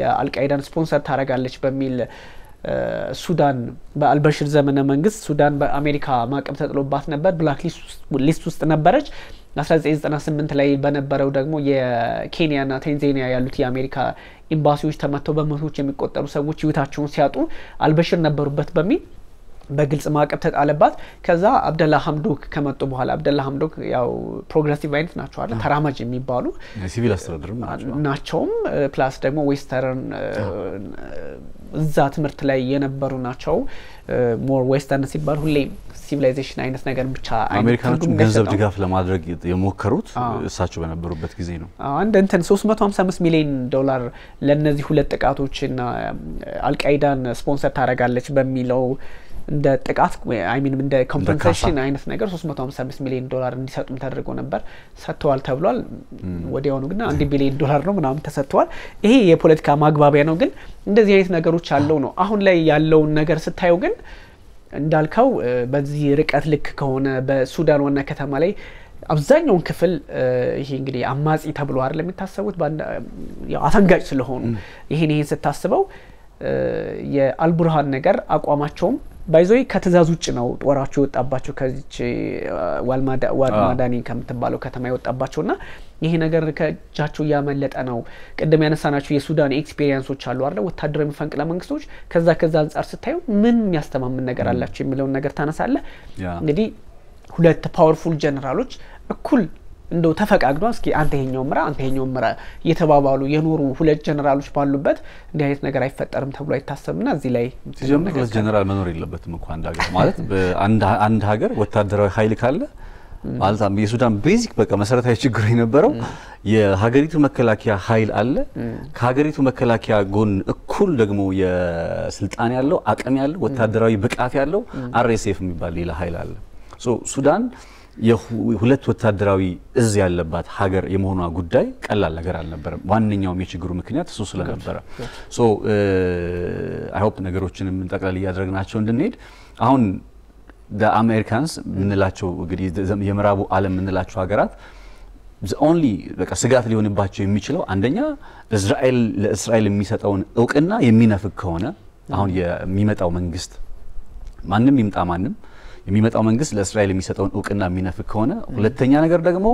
የአልቃይዳን ስፖንሰር ታደረጋለች በሚል ሱዳን በአልበሽር ዘመነ መንግስት ሱዳን በአሜሪካ ማዕቀብ ተጥሎባት ነበር፣ ብላክ ሊስት ውስጥ ነበረች። 1998 ላይ በነበረው ደግሞ የኬንያና ታንዛኒያ ያሉት የአሜሪካ ኤምባሲዎች ተመተው በመቶዎች የሚቆጠሩ ሰዎች ህይወታቸውን ሲያጡ አልበሽር ነበሩበት በሚል በግልጽ ማዕቀብ ተጣለባት። ከዛ አብደላ ሀምዶክ ከመጡ በኋላ አብደላ ሀምዶክ ያው ፕሮግረሲቭ አይነት ናቸው አለ ተራማጅ የሚባሉ ሲቪል አስተዳደር ናቸውም ፕላስ ደግሞ ዌስተርን እዛ ትምህርት ላይ የነበሩ ናቸው። ሞር ዌስተርን ሲባል ሁሌም ሲቪላይዜሽን አይነት ነገር ብቻ አሜሪካኖቹም ገንዘብ ድጋፍ ለማድረግ የሞከሩት እሳቸው በነበሩበት ጊዜ ነው። አንድ እንትን 355 ሚሊዮን ዶላር ለእነዚህ ሁለት ጥቃቶችና አልቃይዳን ስፖንሰር ታደርጋለች በሚለው እንደ ጥቃት አይሚን እንደ ኮምፐንሴሽን አይነት ነገር አምስት ሚሊዮን ዶላር እንዲሰጡም ተደርጎ ነበር። ሰጥተዋል ተብሏል። ወዲያውኑ ግን አንድ ቢሊዮን ዶላር ነው ምናምን ተሰጥተዋል። ይሄ የፖለቲካ ማግባቢያ ነው፣ ግን እንደዚህ አይነት ነገሮች አለው ነው። አሁን ላይ ያለውን ነገር ስታየው ግን እንዳልከው በዚህ ርቀት ልክ ከሆነ በሱዳን ዋና ከተማ ላይ አብዛኛውን ክፍል ይሄ እንግዲህ አማጺ ተብሎ አይደል የሚታሰቡት አፈንጋጭ ስለሆኑ ይሄን ይሄን ስታስበው የአልቡርሃን ነገር አቋማቸውም ባይዘይ ከትእዛዝ ውጭ ነው ጦራቸው የወጣባቸው ከዚች ዋልማዳኒ ከምትባለው ከተማ የወጣባቸው ይሄ ነገር ከእጃቸው እያመለጠ ነው። ቅድም ያነሳናቸው የሱዳን ኤክስፔሪንሶች አሉ አለ ወታደራዊ መፈንቅለ መንግስቶች ከዛ ከዛ አንጻር ስታዩ ምን የሚያስተማምን ነገር አላቸው የሚለውን ነገር ታነሳለ እንግዲህ ሁለት ፓወርፉል ጀነራሎች እኩል እንደው ተፈቃግዷ እስኪ አንተ ይሄኛው ምራ አንተ ይሄኛው ምራ እየተባባሉ የኖሩ ሁለት ጀነራሎች ባሉበት እንዲህ አይነት ነገር አይፈጠርም ተብሎ አይታሰብና እዚህ ላይ ሲጀምር ሁለት ጀነራል መኖር የለበትም እኮ አንድ ሀገር ማለት አንድ ሀገር ወታደራዊ ኃይል ካለ ማለት የሱዳን ቤዚክ በቃ መሰረታዊ ችግር የነበረው የሀገሪቱ መከላከያ ኃይል አለ። ከሀገሪቱ መከላከያ ጎን እኩል ደግሞ የስልጣን ያለው አቅም ያለው ወታደራዊ ብቃት ያለው አርኤስኤፍ የሚባል ሌላ ኃይል አለ። ሱዳን የሁለት ወታደራዊ እዝ ያለባት ሀገር የመሆኗ ጉዳይ ቀላል ነገር አልነበረም። ዋነኛውም የችግሩ ምክንያት እሱ ስለነበረ አይሆፕ ነገሮችንም ጠቅላላ እያደረግናቸው እንድንሄድ አሁን አሜሪካንስ የምንላቸው እንግዲህ የምዕራቡ ዓለም የምንላቸው ሀገራት ኦንሊ በቃ ስጋት ሊሆንባቸው የሚችለው አንደኛ እስራኤል ለእስራኤል የሚሰጠውን እውቅና የሚነፍግ ከሆነ አሁን የሚመጣው መንግስት ማንም ይምጣ ማንም የሚመጣው መንግስት ለእስራኤል የሚሰጠውን እውቅና የሚነፍግ ከሆነ፣ ሁለተኛ ነገር ደግሞ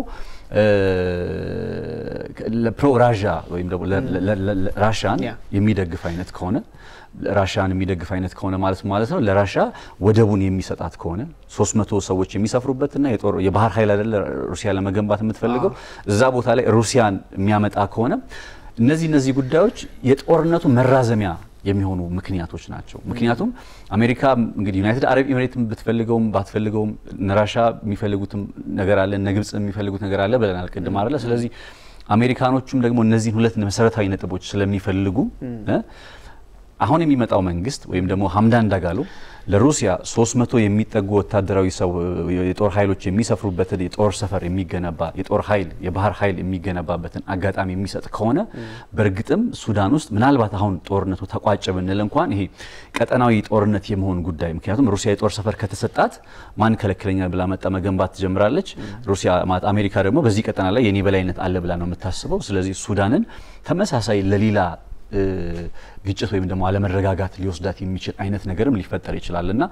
ለፕሮራዣ ወይም ደግሞ ራሻን የሚደግፍ አይነት ከሆነ ራሻን የሚደግፍ አይነት ከሆነ ማለት ማለት ነው። ለራሻ ወደቡን የሚሰጣት ከሆነ 300 ሰዎች የሚሰፍሩበትና የጦር የባህር ኃይል አይደለ ሩሲያ ለመገንባት የምትፈልገው እዛ ቦታ ላይ ሩሲያን የሚያመጣ ከሆነ እነዚህ እነዚህ ጉዳዮች የጦርነቱ መራዘሚያ የሚሆኑ ምክንያቶች ናቸው። ምክንያቱም አሜሪካ እንግዲህ ዩናይትድ አረብ ኤሚሬትም ብትፈልገውም ባትፈልገውም ነራሻ የሚፈልጉትም ነገር አለ፣ እነ ግብጽ የሚፈልጉት ነገር አለ ብለናል ቅድም አለ። ስለዚህ አሜሪካኖቹም ደግሞ እነዚህን ሁለት መሰረታዊ ነጥቦች ስለሚፈልጉ አሁን የሚመጣው መንግስት ወይም ደግሞ ሀምዳን ዳጋሎ ለሩሲያ 300 የሚጠጉ ወታደራዊ ሰው የጦር ኃይሎች የሚሰፍሩበትን የጦር ሰፈር የሚገነባ የጦር ኃይል የባህር ኃይል የሚገነባበትን አጋጣሚ የሚሰጥ ከሆነ በእርግጥም ሱዳን ውስጥ ምናልባት አሁን ጦርነቱ ተቋጨ ብንል እንኳን ይሄ ቀጠናዊ ጦርነት የመሆን ጉዳይ ምክንያቱም ሩሲያ የጦር ሰፈር ከተሰጣት ማን ከለክለኛል ብላ መጣ መገንባት ትጀምራለች። ሩሲያ አሜሪካ ደግሞ በዚህ ቀጠና ላይ የኔ በላይነት አለ ብላ ነው የምታስበው። ስለዚህ ሱዳንን ተመሳሳይ ለሌላ ግጭት ወይም ደግሞ አለመረጋጋት ሊወስዳት የሚችል አይነት ነገርም ሊፈጠር ይችላል እና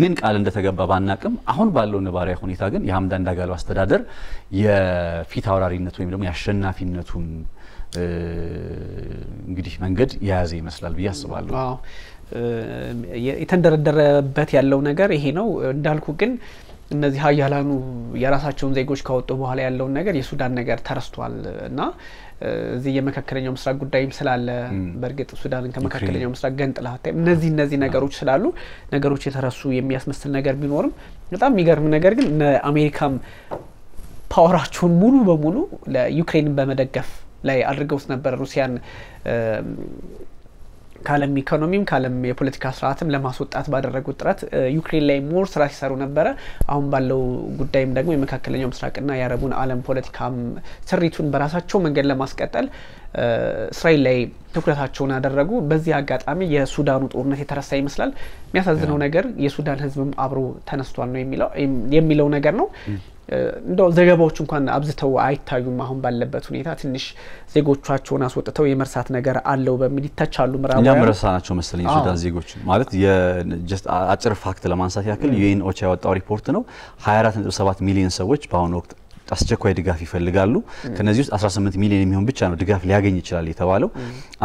ምን ቃል እንደተገባ ባናቅም አሁን ባለው ነባራዊ ሁኔታ ግን የሐምዳን ዳጋሎ አስተዳደር የፊት አውራሪነት ወይም ደግሞ የአሸናፊነቱን እንግዲህ መንገድ የያዘ ይመስላል ብዬ አስባለሁ። የተንደረደረበት ያለው ነገር ይሄ ነው እንዳልኩ ግን እነዚህ ሀያላኑ የራሳቸውን ዜጎች ካወጡ በኋላ ያለውን ነገር የሱዳን ነገር ተረስቷል እና እዚህ የመካከለኛው ምስራቅ ጉዳይም ስላለ በእርግጥ ሱዳንን ከመካከለኛው ምስራቅ ገንጥላ እነዚህ እነዚህ ነገሮች ስላሉ ነገሮች የተረሱ የሚያስመስል ነገር ቢኖርም በጣም የሚገርም ነገር ግን አሜሪካም ፓወራቸውን ሙሉ በሙሉ ለዩክሬንን በመደገፍ ላይ አድርገውት ነበር ሩሲያን ከዓለም ኢኮኖሚም ከዓለም የፖለቲካ ስርዓትም ለማስወጣት ባደረጉት ጥረት ዩክሬን ላይ ሞር ስራ ሲሰሩ ነበረ። አሁን ባለው ጉዳይም ደግሞ የመካከለኛው ምስራቅና የአረቡን ዓለም ፖለቲካም ስሪቱን በራሳቸው መንገድ ለማስቀጠል እስራኤል ላይ ትኩረታቸውን አደረጉ። በዚህ አጋጣሚ የሱዳኑ ጦርነት የተረሳ ይመስላል። የሚያሳዝነው ነገር የሱዳን ህዝብም አብሮ ተነስቷል ነው የሚለው ነገር ነው። እንደው ዘገባዎች እንኳን አብዝተው አይታዩም። አሁን ባለበት ሁኔታ ትንሽ ዜጎቻቸውን አስወጥተው የመርሳት ነገር አለው በሚል ይተቻሉ። ምዕራብእኛም ረሳ ናቸው መሰለኝ የሱዳን ዜጎች ማለት አጭር ፋክት ለማንሳት ያክል ዩኤን ኦቻ ያወጣው ሪፖርት ነው 24.7 ሚሊዮን ሰዎች በአሁኑ ወቅት አስቸኳይ ድጋፍ ይፈልጋሉ። ከነዚህ ውስጥ 18 ሚሊዮን የሚሆን ብቻ ነው ድጋፍ ሊያገኝ ይችላል የተባለው።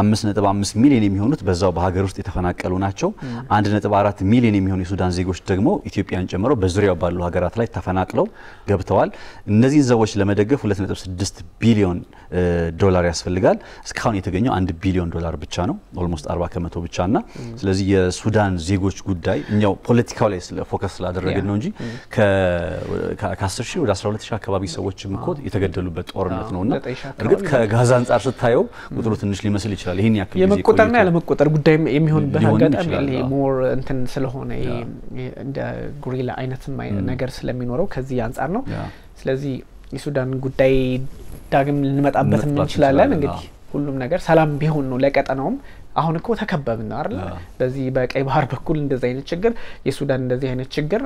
5.5 ሚሊዮን የሚሆኑት በዛው በሀገር ውስጥ የተፈናቀሉ ናቸው። 1.4 ሚሊዮን የሚሆኑ የሱዳን ዜጎች ደግሞ ኢትዮጵያን ጨምሮ በዙሪያው ባሉ ሀገራት ላይ ተፈናቅለው ገብተዋል። እነዚህን ሰዎች ለመደገፍ 2.6 ቢሊዮን ዶላር ያስፈልጋል። እስካሁን የተገኘው 1 ቢሊዮን ዶላር ብቻ ነው፣ ኦልሞስት 40 ከመቶ ብቻ ና ስለዚህ የሱዳን ዜጎች ጉዳይ እኛው ፖለቲካው ላይ ፎከስ ስላደረግን ነው እንጂ ከ10 ሺህ ወደ 12 ሺህ አካባቢ ሰዎችም እኮ የተገደሉበት ጦርነት ነውና እርግጥ ከጋዛ አንጻር ስታየው ቁጥሩ ትንሽ ሊመስል ይችላል። ይህን ያክል ጊዜ የመቆጠርና ያለመቆጠር ጉዳይ የሚሆንበት አጋጣሚ ሞር እንትን ስለሆነ እንደ ጉሪላ አይነት ነገር ስለሚኖረው ከዚህ አንጻር ነው። ስለዚህ የሱዳን ጉዳይ ዳግም ልንመጣበት እንችላለን። እንግዲህ ሁሉም ነገር ሰላም ቢሆን ነው ለቀጠናውም አሁን እኮ ተከበብን አይደል? በዚህ በቀይ ባህር በኩል እንደዚህ አይነት ችግር የሱዳን እንደዚህ አይነት ችግር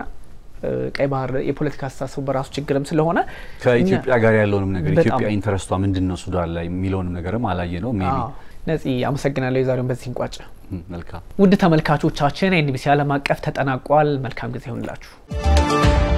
ቀይ ባህር የፖለቲካ አስተሳሰቡ በራሱ ችግርም ስለሆነ ከኢትዮጵያ ጋር ያለውንም ነገር ኢትዮጵያ ኢንተረስቷ ምንድን ነው ሱዳን ላይ የሚለውንም ነገርም አላየ ነው ሜቢ ነፂ አመሰግናለሁ። የዛሬውን በዚህ እንቋጭ። መልካም ውድ ተመልካቾቻችን፣ ኤንቢሲ ዓለም አቀፍ ተጠናቋል። መልካም ጊዜ ይሆንላችሁ።